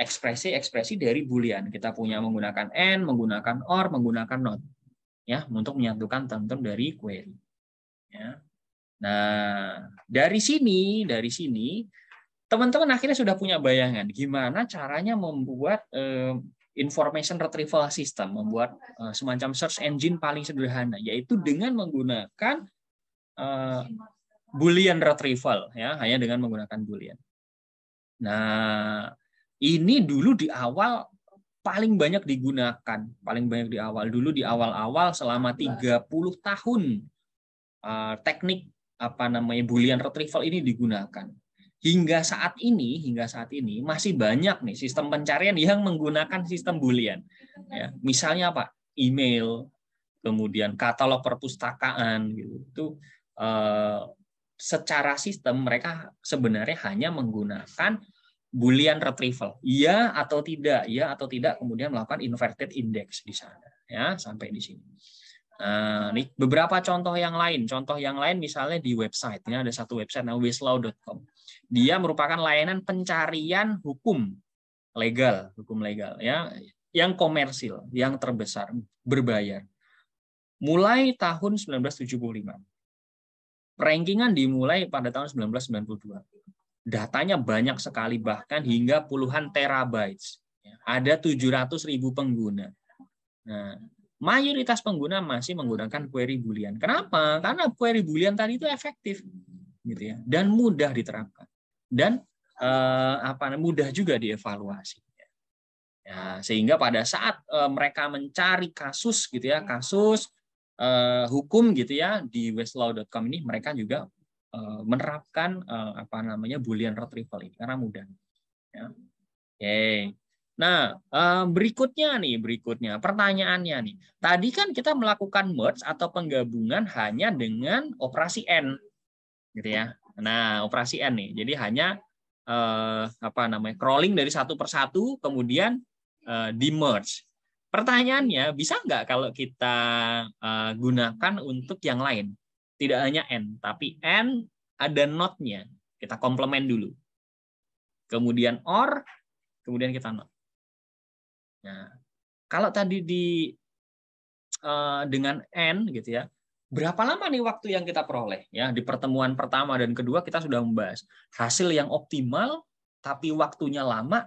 ekspresi-ekspresi dari boolean kita punya menggunakan and menggunakan or menggunakan not ya untuk menyatukan tentang dari query ya nah dari sini dari sini teman-teman akhirnya sudah punya bayangan gimana caranya membuat eh, information retrieval system, membuat eh, semacam search engine paling sederhana, yaitu dengan menggunakan eh, boolean retrieval, ya hanya dengan menggunakan boolean. Nah, ini dulu di awal paling banyak digunakan, paling banyak di awal dulu di awal-awal selama 30 tahun eh, teknik apa namanya boolean retrieval ini digunakan hingga saat ini hingga saat ini masih banyak nih sistem pencarian yang menggunakan sistem boolean ya misalnya apa email kemudian katalog perpustakaan gitu itu eh, secara sistem mereka sebenarnya hanya menggunakan boolean retrieval iya atau tidak iya atau tidak kemudian melakukan inverted index di sana ya sampai di sini Nah, ini beberapa contoh yang lain. Contoh yang lain misalnya di website. Ini ada satu website nah, wislaw.com dia merupakan layanan pencarian hukum legal, hukum legal ya, yang komersil, yang terbesar, berbayar. Mulai tahun 1975. Rankingan dimulai pada tahun 1992. Datanya banyak sekali bahkan hingga puluhan terabytes. Ada 700 ribu pengguna. Nah, mayoritas pengguna masih menggunakan query boolean. Kenapa? Karena query boolean tadi itu efektif gitu ya dan mudah diterapkan dan eh, apa mudah juga dievaluasi. Ya, sehingga pada saat eh, mereka mencari kasus gitu ya, kasus eh, hukum gitu ya di westlaw.com ini mereka juga eh, menerapkan eh, apa namanya boolean retrieval ini karena mudah. Ya. Oke. Okay. Nah, eh, berikutnya nih, berikutnya pertanyaannya nih. Tadi kan kita melakukan merge atau penggabungan hanya dengan operasi n, gitu ya. Nah, operasi N nih. Jadi hanya eh, apa namanya? crawling dari satu persatu kemudian eh, di-merge. Pertanyaannya, bisa nggak kalau kita eh, gunakan untuk yang lain? Tidak hanya N, tapi N ada not-nya. Kita komplement dulu. Kemudian or, kemudian kita not. Nah, kalau tadi di uh, dengan n gitu ya berapa lama nih waktu yang kita peroleh ya di pertemuan pertama dan kedua kita sudah membahas hasil yang optimal tapi waktunya lama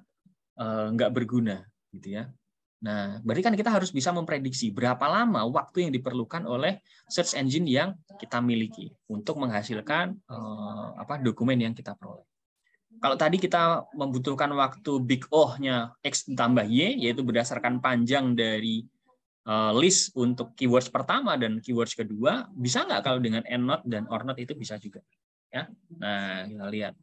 eh, nggak berguna gitu ya Nah, berarti kan kita harus bisa memprediksi berapa lama waktu yang diperlukan oleh search engine yang kita miliki untuk menghasilkan eh, apa dokumen yang kita peroleh. Kalau tadi kita membutuhkan waktu big O-nya X tambah Y, yaitu berdasarkan panjang dari Eh, list untuk keywords pertama dan keywords kedua bisa nggak kalau dengan and not dan or not itu bisa juga ya nah kita lihat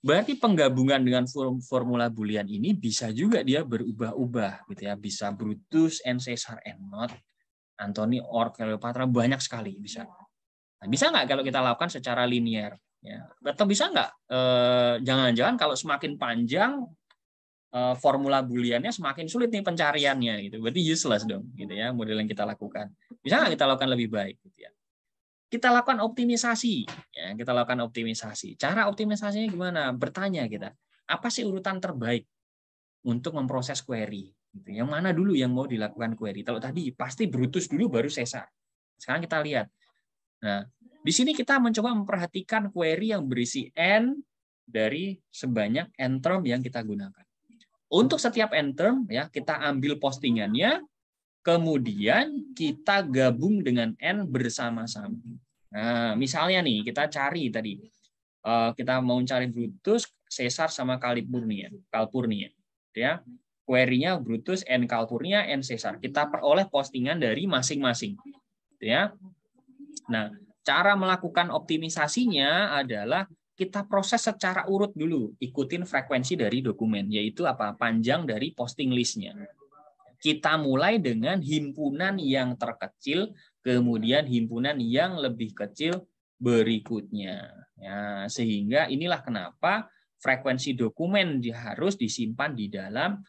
berarti penggabungan dengan formula boolean ini bisa juga dia berubah-ubah gitu ya bisa Brutus and Caesar and not Anthony or Cleopatra banyak sekali bisa nah, bisa nggak kalau kita lakukan secara linear? ya atau bisa nggak eh, jangan-jangan e, kalau semakin panjang Eh, formula booleannya semakin sulit nih pencariannya gitu. Berarti useless dong gitu ya model yang kita lakukan. Bisa nggak kita lakukan lebih baik gitu ya. Kita lakukan optimisasi ya, kita lakukan optimisasi. Cara optimisasinya gimana? Bertanya kita. Apa sih urutan terbaik untuk memproses query? Gitu. Yang mana dulu yang mau dilakukan query? Kalau tadi pasti Brutus dulu baru Caesar. Sekarang kita lihat. Nah, di sini kita mencoba memperhatikan query yang berisi n dari sebanyak n term yang kita gunakan. Untuk setiap end term ya kita ambil postingannya, kemudian kita gabung dengan n bersama-sama. Nah, misalnya nih kita cari tadi eh, kita mau cari Brutus, Caesar sama Kalpurnia, Kalpurnia, ya. Query-nya Brutus, N Kalpurnia, N Caesar. Kita peroleh postingan dari masing-masing, ya. Nah, cara melakukan optimisasinya adalah kita proses secara urut dulu, ikutin frekuensi dari dokumen, yaitu apa panjang dari posting listnya. Kita mulai dengan himpunan yang terkecil, kemudian himpunan yang lebih kecil berikutnya. Ya, sehingga inilah kenapa frekuensi dokumen harus disimpan di dalam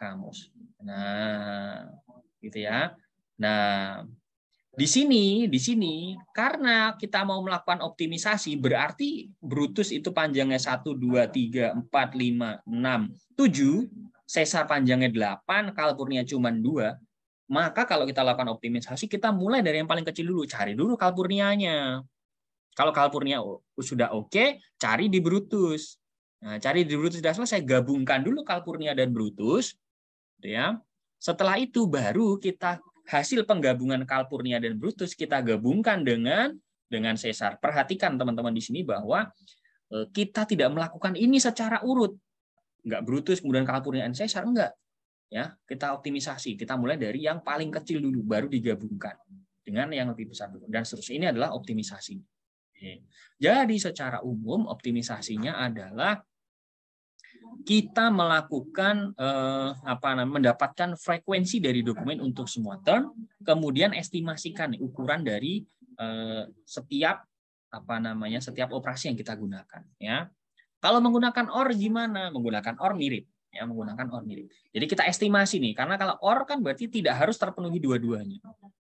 kamus. Nah, gitu ya. Nah, di sini, di sini, karena kita mau melakukan optimisasi, berarti Brutus itu panjangnya 1, 2, 3, 4, 5, 6, 7, sesar panjangnya 8, Kalpurnia cuma 2, maka kalau kita lakukan optimisasi, kita mulai dari yang paling kecil dulu. Cari dulu Kalpurnianya. Kalau Kalpurnia sudah oke, cari di Brutus. Nah, cari di Brutus sudah selesai, gabungkan dulu Kalpurnia dan Brutus. Gitu ya. Setelah itu baru kita hasil penggabungan kalpurnia dan Brutus kita gabungkan dengan dengan Caesar. Perhatikan teman-teman di sini bahwa e, kita tidak melakukan ini secara urut. Enggak Brutus kemudian kalpurnia dan Caesar enggak. Ya, kita optimisasi. Kita mulai dari yang paling kecil dulu baru digabungkan dengan yang lebih besar dulu dan seterusnya. Ini adalah optimisasi. Jadi secara umum optimisasinya adalah kita melakukan eh, apa namanya mendapatkan frekuensi dari dokumen untuk semua term, kemudian estimasikan ukuran dari eh, setiap apa namanya setiap operasi yang kita gunakan ya. Kalau menggunakan OR gimana? Menggunakan OR mirip ya menggunakan OR mirip. Jadi kita estimasi nih karena kalau OR kan berarti tidak harus terpenuhi dua-duanya.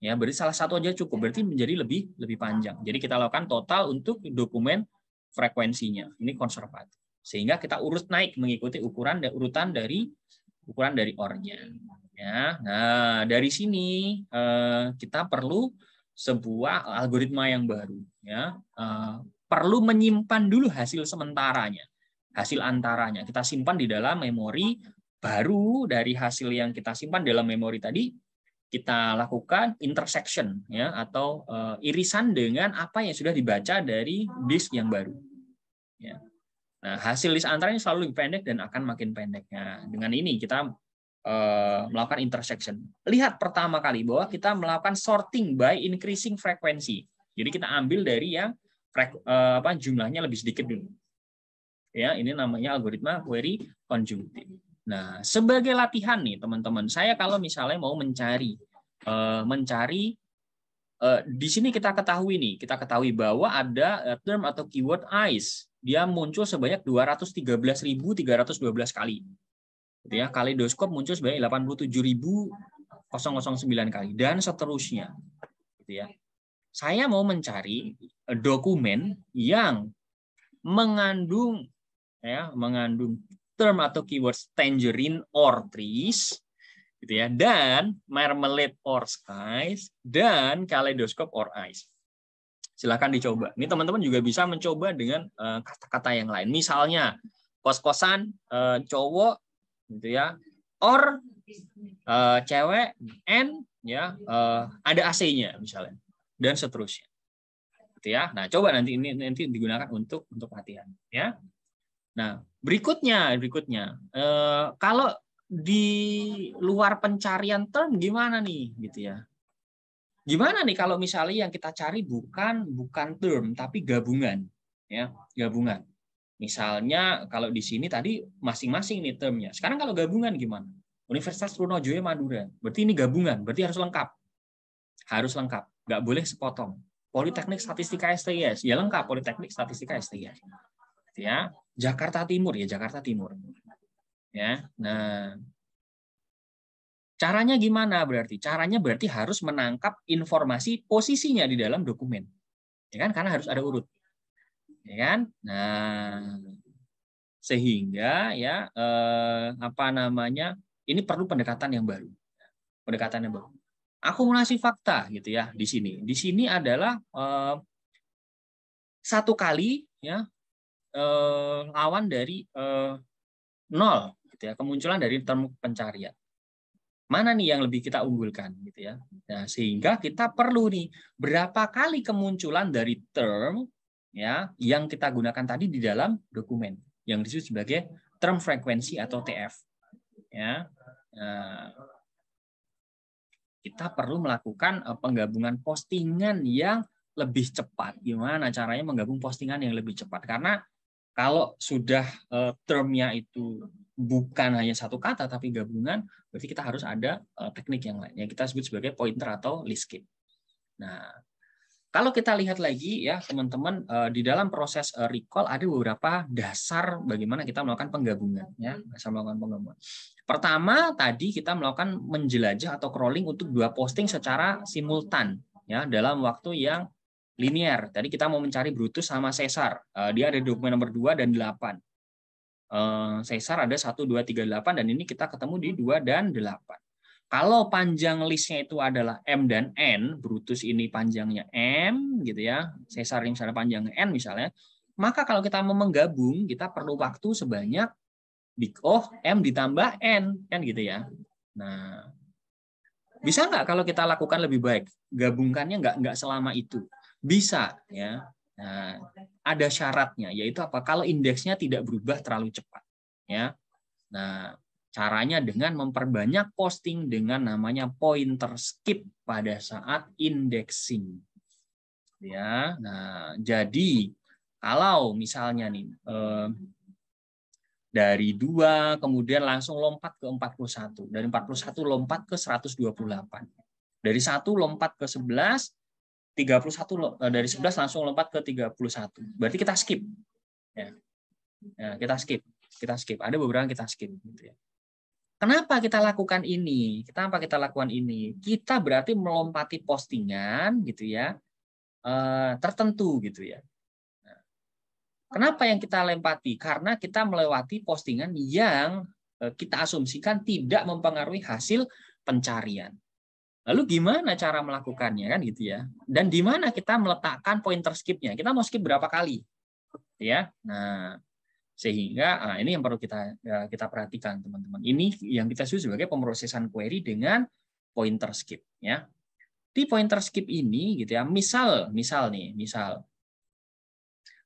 Ya, berarti salah satu aja cukup, berarti menjadi lebih lebih panjang. Jadi kita lakukan total untuk dokumen frekuensinya. Ini konservatif sehingga kita urut naik mengikuti ukuran urutan dari ukuran dari ornya. Ya, nah dari sini eh, kita perlu sebuah algoritma yang baru. Ya, eh, perlu menyimpan dulu hasil sementaranya, hasil antaranya. Kita simpan di dalam memori baru dari hasil yang kita simpan dalam memori tadi kita lakukan intersection ya atau uh, irisan dengan apa yang sudah dibaca dari disk yang baru. Ya. Nah, hasil list ini selalu lebih pendek dan akan makin pendek. dengan ini kita uh, melakukan intersection. Lihat pertama kali bahwa kita melakukan sorting by increasing frequency. Jadi kita ambil dari yang uh, apa jumlahnya lebih sedikit dulu. Ya, ini namanya algoritma query conjunctive. Nah, sebagai latihan nih teman-teman, saya kalau misalnya mau mencari uh, mencari di sini kita ketahui nih, kita ketahui bahwa ada term atau keyword ice dia muncul sebanyak 213.312 kali. Gitu ya, kaleidoskop muncul sebanyak 87.009 kali dan seterusnya. Gitu ya. Saya mau mencari dokumen yang mengandung ya, mengandung term atau keywords tangerine or trees gitu ya dan marmalade or skies dan kaleidoskop or ice silahkan dicoba. Ini teman-teman juga bisa mencoba dengan eh, kata-kata yang lain. Misalnya kos-kosan eh, cowok gitu ya, or eh, cewek, and ya ada AC-nya misalnya dan seterusnya. Gitu ya. Nah coba nanti ini nanti digunakan untuk untuk latihan ya. Nah berikutnya berikutnya kalau di luar pencarian term gimana nih gitu ya Gimana nih kalau misalnya yang kita cari bukan bukan term tapi gabungan, ya gabungan. Misalnya kalau di sini tadi masing-masing ini termnya. Sekarang kalau gabungan gimana? Universitas Trunojoyo Madura. Berarti ini gabungan, berarti harus lengkap. Harus lengkap, nggak boleh sepotong. Politeknik Statistika STIS, ya lengkap Politeknik Statistika STIS. Ya, Jakarta Timur ya Jakarta Timur. Ya, nah Caranya gimana berarti? Caranya berarti harus menangkap informasi posisinya di dalam dokumen. Ya kan? Karena harus ada urut. Ya kan? Nah, sehingga ya eh, apa namanya? Ini perlu pendekatan yang baru. Pendekatan yang baru. Akumulasi fakta gitu ya di sini. Di sini adalah eh, satu kali ya eh, lawan dari eh, nol gitu ya, kemunculan dari term pencarian mana nih yang lebih kita unggulkan gitu ya. Nah, sehingga kita perlu nih berapa kali kemunculan dari term ya yang kita gunakan tadi di dalam dokumen yang disebut sebagai term frekuensi atau TF. Ya. Nah, kita perlu melakukan eh, penggabungan postingan yang lebih cepat. Gimana caranya menggabung postingan yang lebih cepat? Karena kalau sudah eh, termnya itu bukan hanya satu kata tapi gabungan, berarti kita harus ada uh, teknik yang lain yang kita sebut sebagai pointer atau list scheme. Nah, kalau kita lihat lagi ya teman-teman uh, di dalam proses uh, recall ada beberapa dasar bagaimana kita melakukan penggabungan ya, hmm. dasar melakukan penggabungan. Pertama tadi kita melakukan menjelajah atau crawling untuk dua posting secara simultan ya dalam waktu yang linear. Tadi kita mau mencari Brutus sama Caesar. Uh, dia ada dokumen nomor 2 dan 8. Eh, Caesar ada 1, 2, 3, 8, dan ini kita ketemu di 2 hmm. dan 8. Kalau panjang listnya itu adalah M dan N, Brutus ini panjangnya M, gitu ya, Caesar ini misalnya panjangnya N misalnya, maka kalau kita mau menggabung, kita perlu waktu sebanyak oh M ditambah N, kan gitu ya. Nah, bisa nggak kalau kita lakukan lebih baik? Gabungkannya nggak, nggak selama itu. Bisa, ya. Nah, ada syaratnya, yaitu apa? Kalau indeksnya tidak berubah terlalu cepat, ya. Nah, caranya dengan memperbanyak posting dengan namanya pointer skip pada saat indexing, ya. Nah, jadi kalau misalnya nih dari dua kemudian langsung lompat ke 41, dari 41 lompat ke 128, dari satu lompat ke 11, 31 eh, dari 11 langsung lompat ke 31. Berarti kita skip. Ya. ya kita skip. Kita skip. Ada beberapa yang kita skip gitu ya. Kenapa kita lakukan ini? Kenapa kita lakukan ini? Kita berarti melompati postingan gitu ya. Eh, tertentu gitu ya. Nah, kenapa yang kita lempati? Karena kita melewati postingan yang eh, kita asumsikan tidak mempengaruhi hasil pencarian. Lalu gimana cara melakukannya kan gitu ya? Dan di mana kita meletakkan pointer skipnya? Kita mau skip berapa kali? Ya. Nah, sehingga nah ini yang perlu kita ya, kita perhatikan teman-teman. Ini yang kita sebut sebagai pemrosesan query dengan pointer skip ya. Di pointer skip ini gitu ya. Misal, misal nih, misal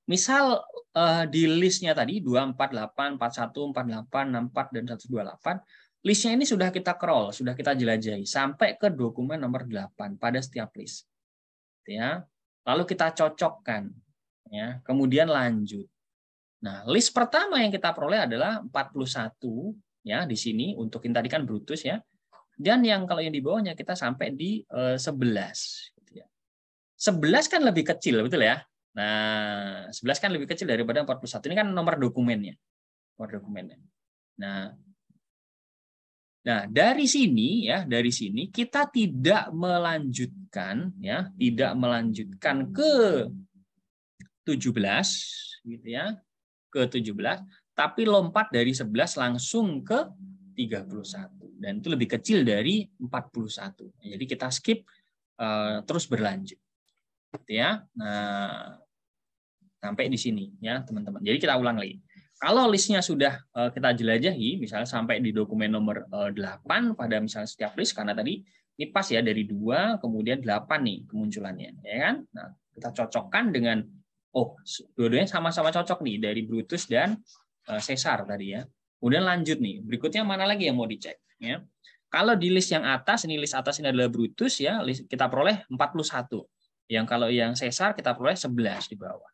Misal eh, di listnya tadi 248, 41, 48, 64, dan 128, Listnya ini sudah kita crawl, sudah kita jelajahi sampai ke dokumen nomor 8 pada setiap list. Ya. Lalu kita cocokkan ya, kemudian lanjut. Nah, list pertama yang kita peroleh adalah 41 ya di sini untuk yang tadi kan Brutus ya. Dan yang kalau yang di bawahnya kita sampai di 11 eh, 11 gitu ya. kan lebih kecil betul ya. Nah, 11 kan lebih kecil daripada 41. Ini kan nomor dokumennya. Nomor dokumennya. Nah, Nah, dari sini ya, dari sini kita tidak melanjutkan ya, tidak melanjutkan ke 17 gitu ya, ke 17, tapi lompat dari 11 langsung ke 31 dan itu lebih kecil dari 41. Jadi kita skip eh, terus berlanjut. Gitu ya. Nah, sampai di sini ya, teman-teman. Jadi kita ulang lagi kalau listnya sudah eh, kita jelajahi, misalnya sampai di dokumen nomor 8 eh, pada misalnya setiap list, karena tadi ini pas ya dari dua kemudian 8 nih kemunculannya, ya kan? Nah, kita cocokkan dengan oh dua-duanya sama-sama cocok nih dari Brutus dan eh, Caesar tadi ya. Kemudian lanjut nih, berikutnya mana lagi yang mau dicek? Ya. Kalau di list yang atas, ini list atas ini adalah Brutus ya, list, kita peroleh 41. Yang kalau yang Caesar kita peroleh 11 di bawah.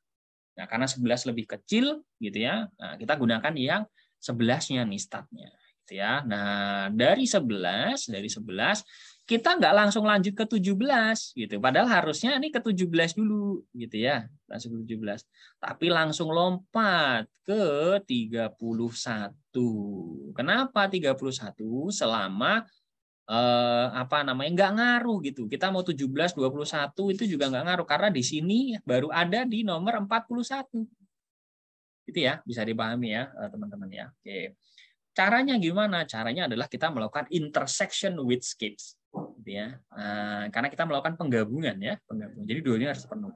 Nah, karena 11 lebih kecil gitu ya. Nah, kita gunakan yang 11-nya nih statnya gitu ya. Nah, dari 11 dari 11 kita nggak langsung lanjut ke 17 gitu. Padahal harusnya ini ke 17 dulu gitu ya. Langsung ke 17. Tapi langsung lompat ke 31. Kenapa 31? Selama eh, apa namanya nggak ngaruh gitu. Kita mau 17 21 itu juga nggak ngaruh karena di sini baru ada di nomor 41. Itu ya, bisa dipahami ya eh, teman-teman ya. Oke. Caranya gimana? Caranya adalah kita melakukan intersection with skips gitu ya. Nah, karena kita melakukan penggabungan ya, penggabungan. Jadi dua ini harus penuh.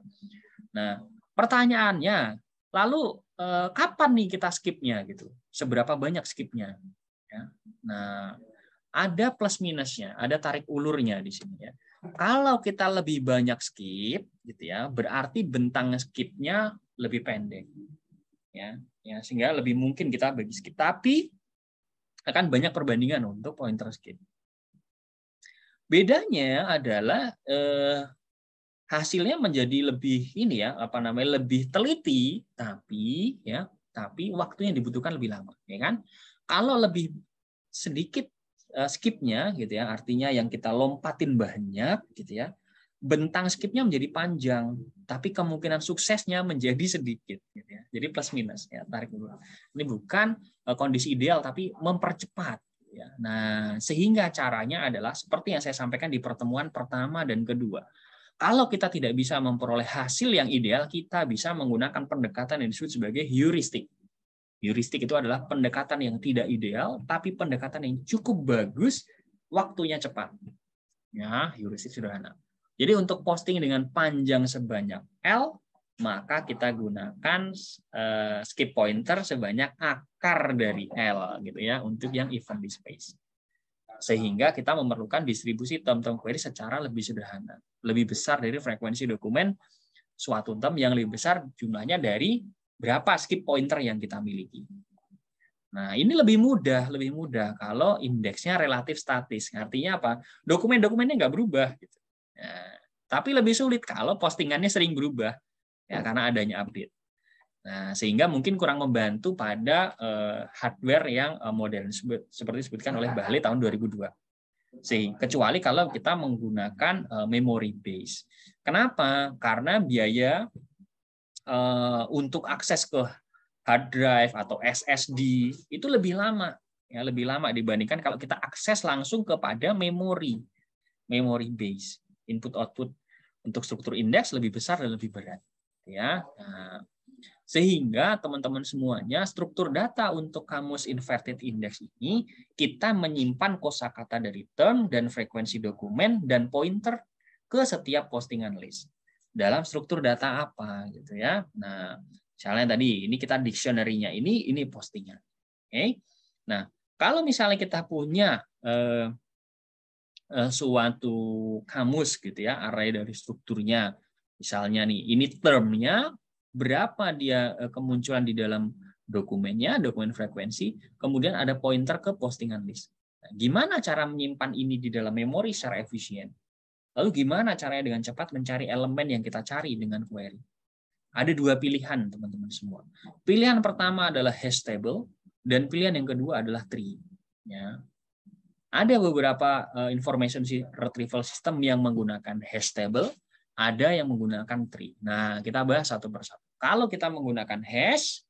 Nah, pertanyaannya, lalu eh, kapan nih kita skipnya gitu? Seberapa banyak skipnya? Ya. Nah, ada plus minusnya, ada tarik ulurnya di sini ya. Kalau kita lebih banyak skip, gitu ya, berarti bentang skipnya lebih pendek, ya, ya sehingga lebih mungkin kita bagi skip. Tapi akan banyak perbandingan untuk pointer skip. Bedanya adalah eh, hasilnya menjadi lebih ini ya, apa namanya lebih teliti, tapi ya, tapi waktunya dibutuhkan lebih lama, ya kan? Kalau lebih sedikit Eh, skipnya gitu ya artinya yang kita lompatin banyak gitu ya bentang skipnya menjadi panjang tapi kemungkinan suksesnya menjadi sedikit gitu ya jadi plus minus ya tarik ulur ini bukan eh, kondisi ideal tapi mempercepat gitu ya nah sehingga caranya adalah seperti yang saya sampaikan di pertemuan pertama dan kedua kalau kita tidak bisa memperoleh hasil yang ideal, kita bisa menggunakan pendekatan yang disebut sebagai heuristik. Heuristik itu adalah pendekatan yang tidak ideal, tapi pendekatan yang cukup bagus, waktunya cepat. Ya, heuristik sederhana. Jadi untuk posting dengan panjang sebanyak L, maka kita gunakan eh, skip pointer sebanyak akar dari L gitu ya untuk yang event space. Sehingga kita memerlukan distribusi term-term query secara lebih sederhana, lebih besar dari frekuensi dokumen suatu term yang lebih besar jumlahnya dari berapa skip pointer yang kita miliki. Nah, ini lebih mudah, lebih mudah kalau indeksnya relatif statis. Artinya apa? Dokumen-dokumennya nggak berubah. Gitu. Ya, tapi lebih sulit kalau postingannya sering berubah ya karena adanya update. Nah, sehingga mungkin kurang membantu pada uh, hardware yang uh, modern seperti disebutkan oleh Bahley tahun 2002. Sehingga, kecuali kalau kita menggunakan uh, memory base. Kenapa? Karena biaya Eh, untuk akses ke hard drive atau SSD itu lebih lama ya lebih lama dibandingkan kalau kita akses langsung kepada memori memori base input output untuk struktur indeks lebih besar dan lebih berat ya nah, sehingga teman-teman semuanya struktur data untuk kamus inverted index ini kita menyimpan kosakata dari term dan frekuensi dokumen dan pointer ke setiap postingan list dalam struktur data apa gitu ya. Nah, misalnya tadi ini kita dictionary-nya ini ini postingnya Oke. Okay? Nah, kalau misalnya kita punya eh, eh, suatu kamus gitu ya, array dari strukturnya. Misalnya nih, ini termnya berapa dia eh, kemunculan di dalam dokumennya, dokumen frekuensi, kemudian ada pointer ke postingan list. Nah, gimana cara menyimpan ini di dalam memori secara efisien? Lalu gimana caranya dengan cepat mencari elemen yang kita cari dengan query? Ada dua pilihan, teman-teman semua. Pilihan pertama adalah hash table, dan pilihan yang kedua adalah tree. Ya. Ada beberapa eh, information retrieval system yang menggunakan hash table, ada yang menggunakan tree. Nah, kita bahas satu persatu. Kalau kita menggunakan hash,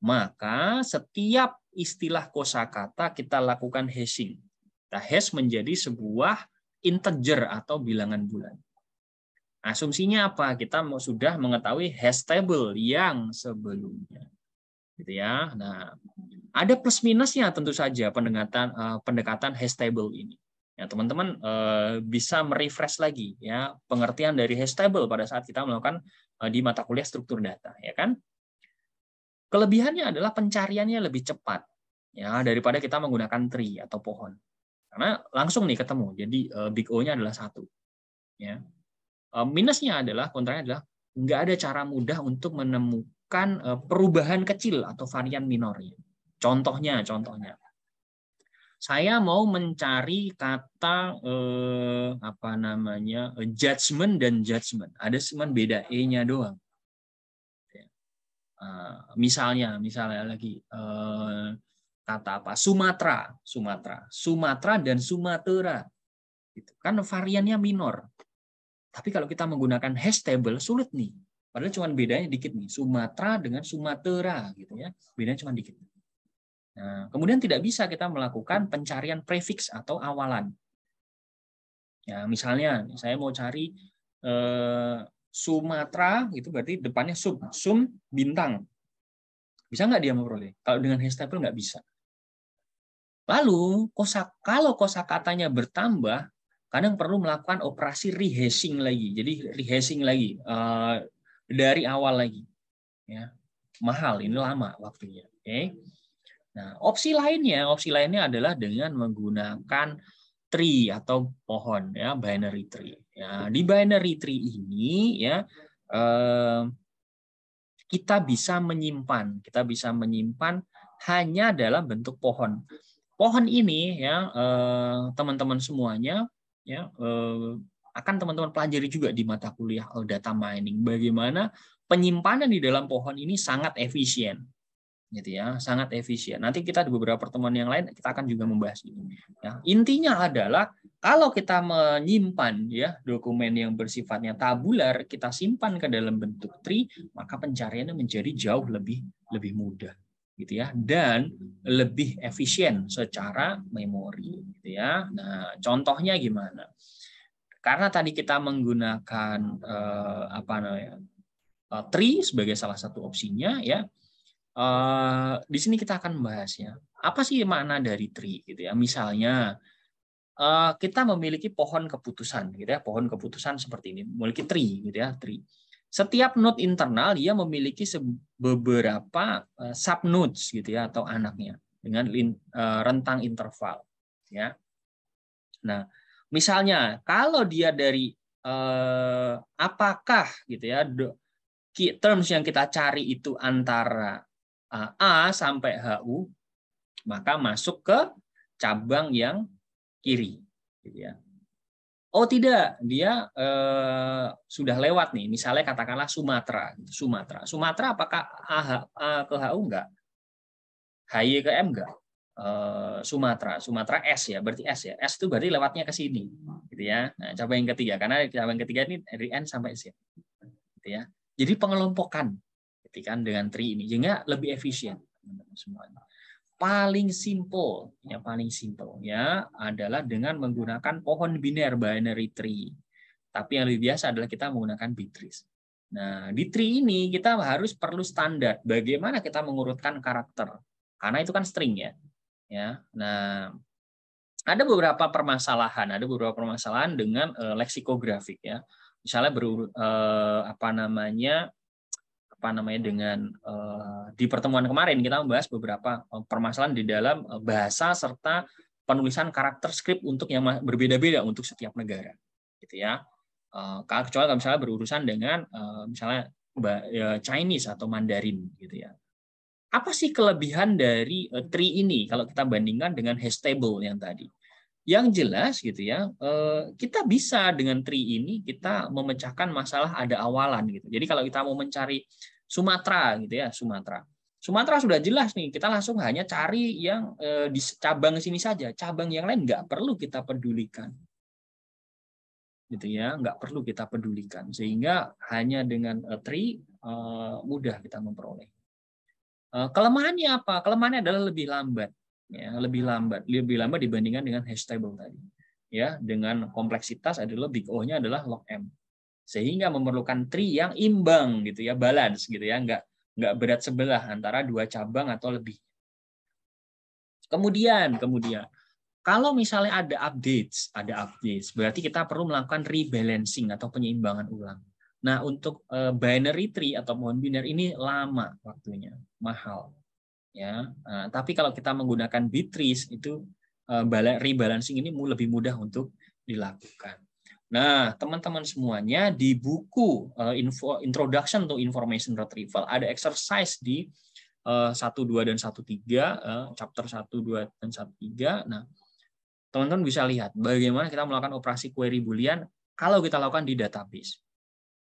maka setiap istilah kosakata kita lakukan hashing. Nah, hash menjadi sebuah integer atau bilangan bulan. Asumsinya apa? Kita sudah mengetahui hash table yang sebelumnya. Gitu ya. Nah, ada plus minusnya tentu saja pendekatan eh, pendekatan hash table ini. Ya, teman-teman eh, bisa merefresh lagi ya pengertian dari hash table pada saat kita melakukan eh, di mata kuliah struktur data, ya kan? Kelebihannya adalah pencariannya lebih cepat ya daripada kita menggunakan tree atau pohon karena langsung nih ketemu jadi eh, big O-nya adalah satu ya eh, minusnya adalah kontranya adalah nggak ada cara mudah untuk menemukan eh, perubahan kecil atau varian minornya contohnya contohnya saya mau mencari kata eh, apa namanya judgment dan judgment. Ada cuma beda e-nya doang. Ya. misalnya, misalnya lagi uh, kata apa? Sumatera, Sumatera, Sumatera dan Sumatera. Itu kan variannya minor. Tapi kalau kita menggunakan hash table sulit nih. Padahal cuma bedanya dikit nih, Sumatera dengan Sumatera gitu ya. Bedanya cuma dikit. Nah, kemudian tidak bisa kita melakukan pencarian prefix atau awalan. Ya, misalnya saya mau cari eh, Sumatera itu berarti depannya sub, sum bintang. Bisa nggak dia memperoleh? Kalau dengan hash table nggak bisa. Lalu kosa, kalau kosakatanya bertambah, kadang perlu melakukan operasi rehashing lagi. Jadi rehashing lagi uh, dari awal lagi. Ya. Mahal, ini lama waktunya. Okay? Nah, opsi lainnya, opsi lainnya adalah dengan menggunakan tree atau pohon ya, binary tree. Ya, di binary tree ini ya eh, kita bisa menyimpan, kita bisa menyimpan hanya dalam bentuk pohon pohon ini ya eh, teman-teman eh, semuanya ya eh, akan teman-teman pelajari juga di mata kuliah data mining bagaimana penyimpanan di dalam pohon ini sangat efisien gitu ya sangat efisien nanti kita di beberapa pertemuan yang lain kita akan juga membahas ini ya intinya adalah kalau kita menyimpan ya dokumen yang bersifatnya tabular kita simpan ke dalam bentuk tree maka pencariannya menjadi jauh lebih lebih mudah gitu ya dan lebih efisien secara memori gitu ya nah contohnya gimana karena tadi kita menggunakan eh, apa namanya eh, tree sebagai salah satu opsinya ya eh, di sini kita akan membahasnya apa sih makna dari tree gitu ya misalnya eh, kita memiliki pohon keputusan gitu ya pohon keputusan seperti ini memiliki tree gitu ya tree setiap node internal dia memiliki beberapa eh, sub nodes gitu ya atau anaknya dengan eh, rentang interval ya. Nah, misalnya kalau dia dari eh, apakah gitu ya terms yang kita cari itu antara eh, A sampai HU maka masuk ke cabang yang kiri gitu ya. Oh tidak, dia eh, sudah lewat nih. Misalnya katakanlah Sumatera, gitu, Sumatera. Sumatera apakah AH, A ke HU enggak? HY e ke M enggak? Eh, Sumatera, Sumatera S ya, berarti S ya. S itu berarti lewatnya ke sini, gitu ya. Nah, coba yang ketiga karena coba yang ketiga ini dari N sampai S ya. Gitu ya. Jadi pengelompokan, gitu kan, dengan tri ini, sehingga lebih efisien semuanya paling simple, ya paling simple ya adalah dengan menggunakan pohon biner binary tree. Tapi yang lebih biasa adalah kita menggunakan bitris. Nah, di tree ini kita harus perlu standar bagaimana kita mengurutkan karakter. Karena itu kan string ya. Ya. Nah, ada beberapa permasalahan, ada beberapa permasalahan dengan eh, leksikografik ya. Misalnya berurut uh, eh, apa namanya? apa namanya dengan eh, di pertemuan kemarin kita membahas beberapa eh, permasalahan di dalam eh, bahasa serta penulisan karakter skrip untuk yang berbeda-beda untuk setiap negara, gitu ya. kalau kecuali kalau misalnya berurusan dengan misalnya ya, Chinese atau Mandarin, gitu ya. Apa sih kelebihan dari tree ini kalau kita bandingkan dengan hash yang tadi? yang jelas gitu ya kita bisa dengan tree ini kita memecahkan masalah ada awalan gitu jadi kalau kita mau mencari Sumatera gitu ya, Sumatera. Sumatera sudah jelas nih, kita langsung hanya cari yang eh, di cabang sini saja, cabang yang lain nggak perlu kita pedulikan, gitu ya, nggak perlu kita pedulikan, sehingga hanya dengan eh, tri eh, mudah kita memperoleh. Eh, kelemahannya apa? Kelemahannya adalah lebih lambat, ya, lebih lambat, lebih lambat dibandingkan dengan hash table tadi, ya, dengan kompleksitas adalah big O-nya adalah log m sehingga memerlukan tri yang imbang gitu ya, balance gitu ya, nggak nggak berat sebelah antara dua cabang atau lebih. Kemudian, kemudian kalau misalnya ada updates, ada updates, berarti kita perlu melakukan rebalancing atau penyeimbangan ulang. Nah, untuk eh, binary tree atau pohon biner ini lama waktunya, mahal. Ya, nah, tapi kalau kita menggunakan bitrees itu eh, rebalancing ini lebih mudah untuk dilakukan. Nah, teman-teman semuanya di buku uh, info, Introduction to Information Retrieval ada exercise di uh, dua dan satu tiga uh, chapter satu dua dan satu tiga. Nah, teman-teman bisa lihat bagaimana kita melakukan operasi query boolean kalau kita lakukan di database.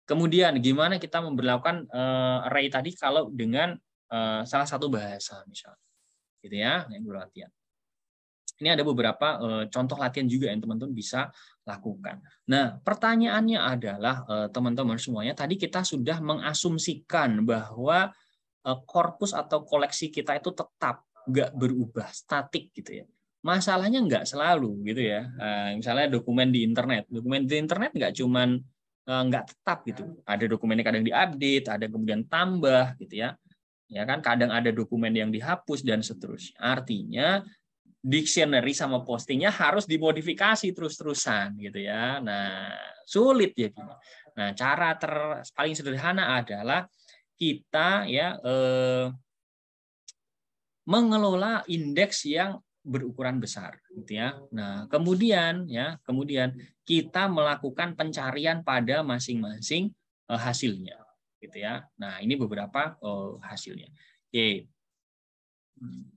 Kemudian gimana kita memperlakukan uh, array tadi kalau dengan uh, salah satu bahasa misalnya. Gitu ya, yang berlatihan. Ini ada beberapa eh, contoh latihan juga yang teman-teman bisa lakukan. Nah, pertanyaannya adalah eh, teman-teman semuanya tadi kita sudah mengasumsikan bahwa eh, korpus atau koleksi kita itu tetap nggak berubah, statik gitu ya. Masalahnya nggak selalu gitu ya. Misalnya dokumen di internet, dokumen di internet nggak cuman nggak tetap gitu. Ada dokumen yang kadang diupdate, ada kemudian tambah gitu ya ya kan kadang ada dokumen yang dihapus dan seterusnya artinya dictionary sama postingnya harus dimodifikasi terus-terusan gitu ya. Nah, sulit jadinya. Gitu. Nah, cara ter paling sederhana adalah kita ya eh, mengelola indeks yang berukuran besar gitu ya. Nah, kemudian ya, kemudian kita melakukan pencarian pada masing-masing eh, hasilnya gitu ya. Nah, ini beberapa eh, hasilnya. Oke. Okay. Hmm.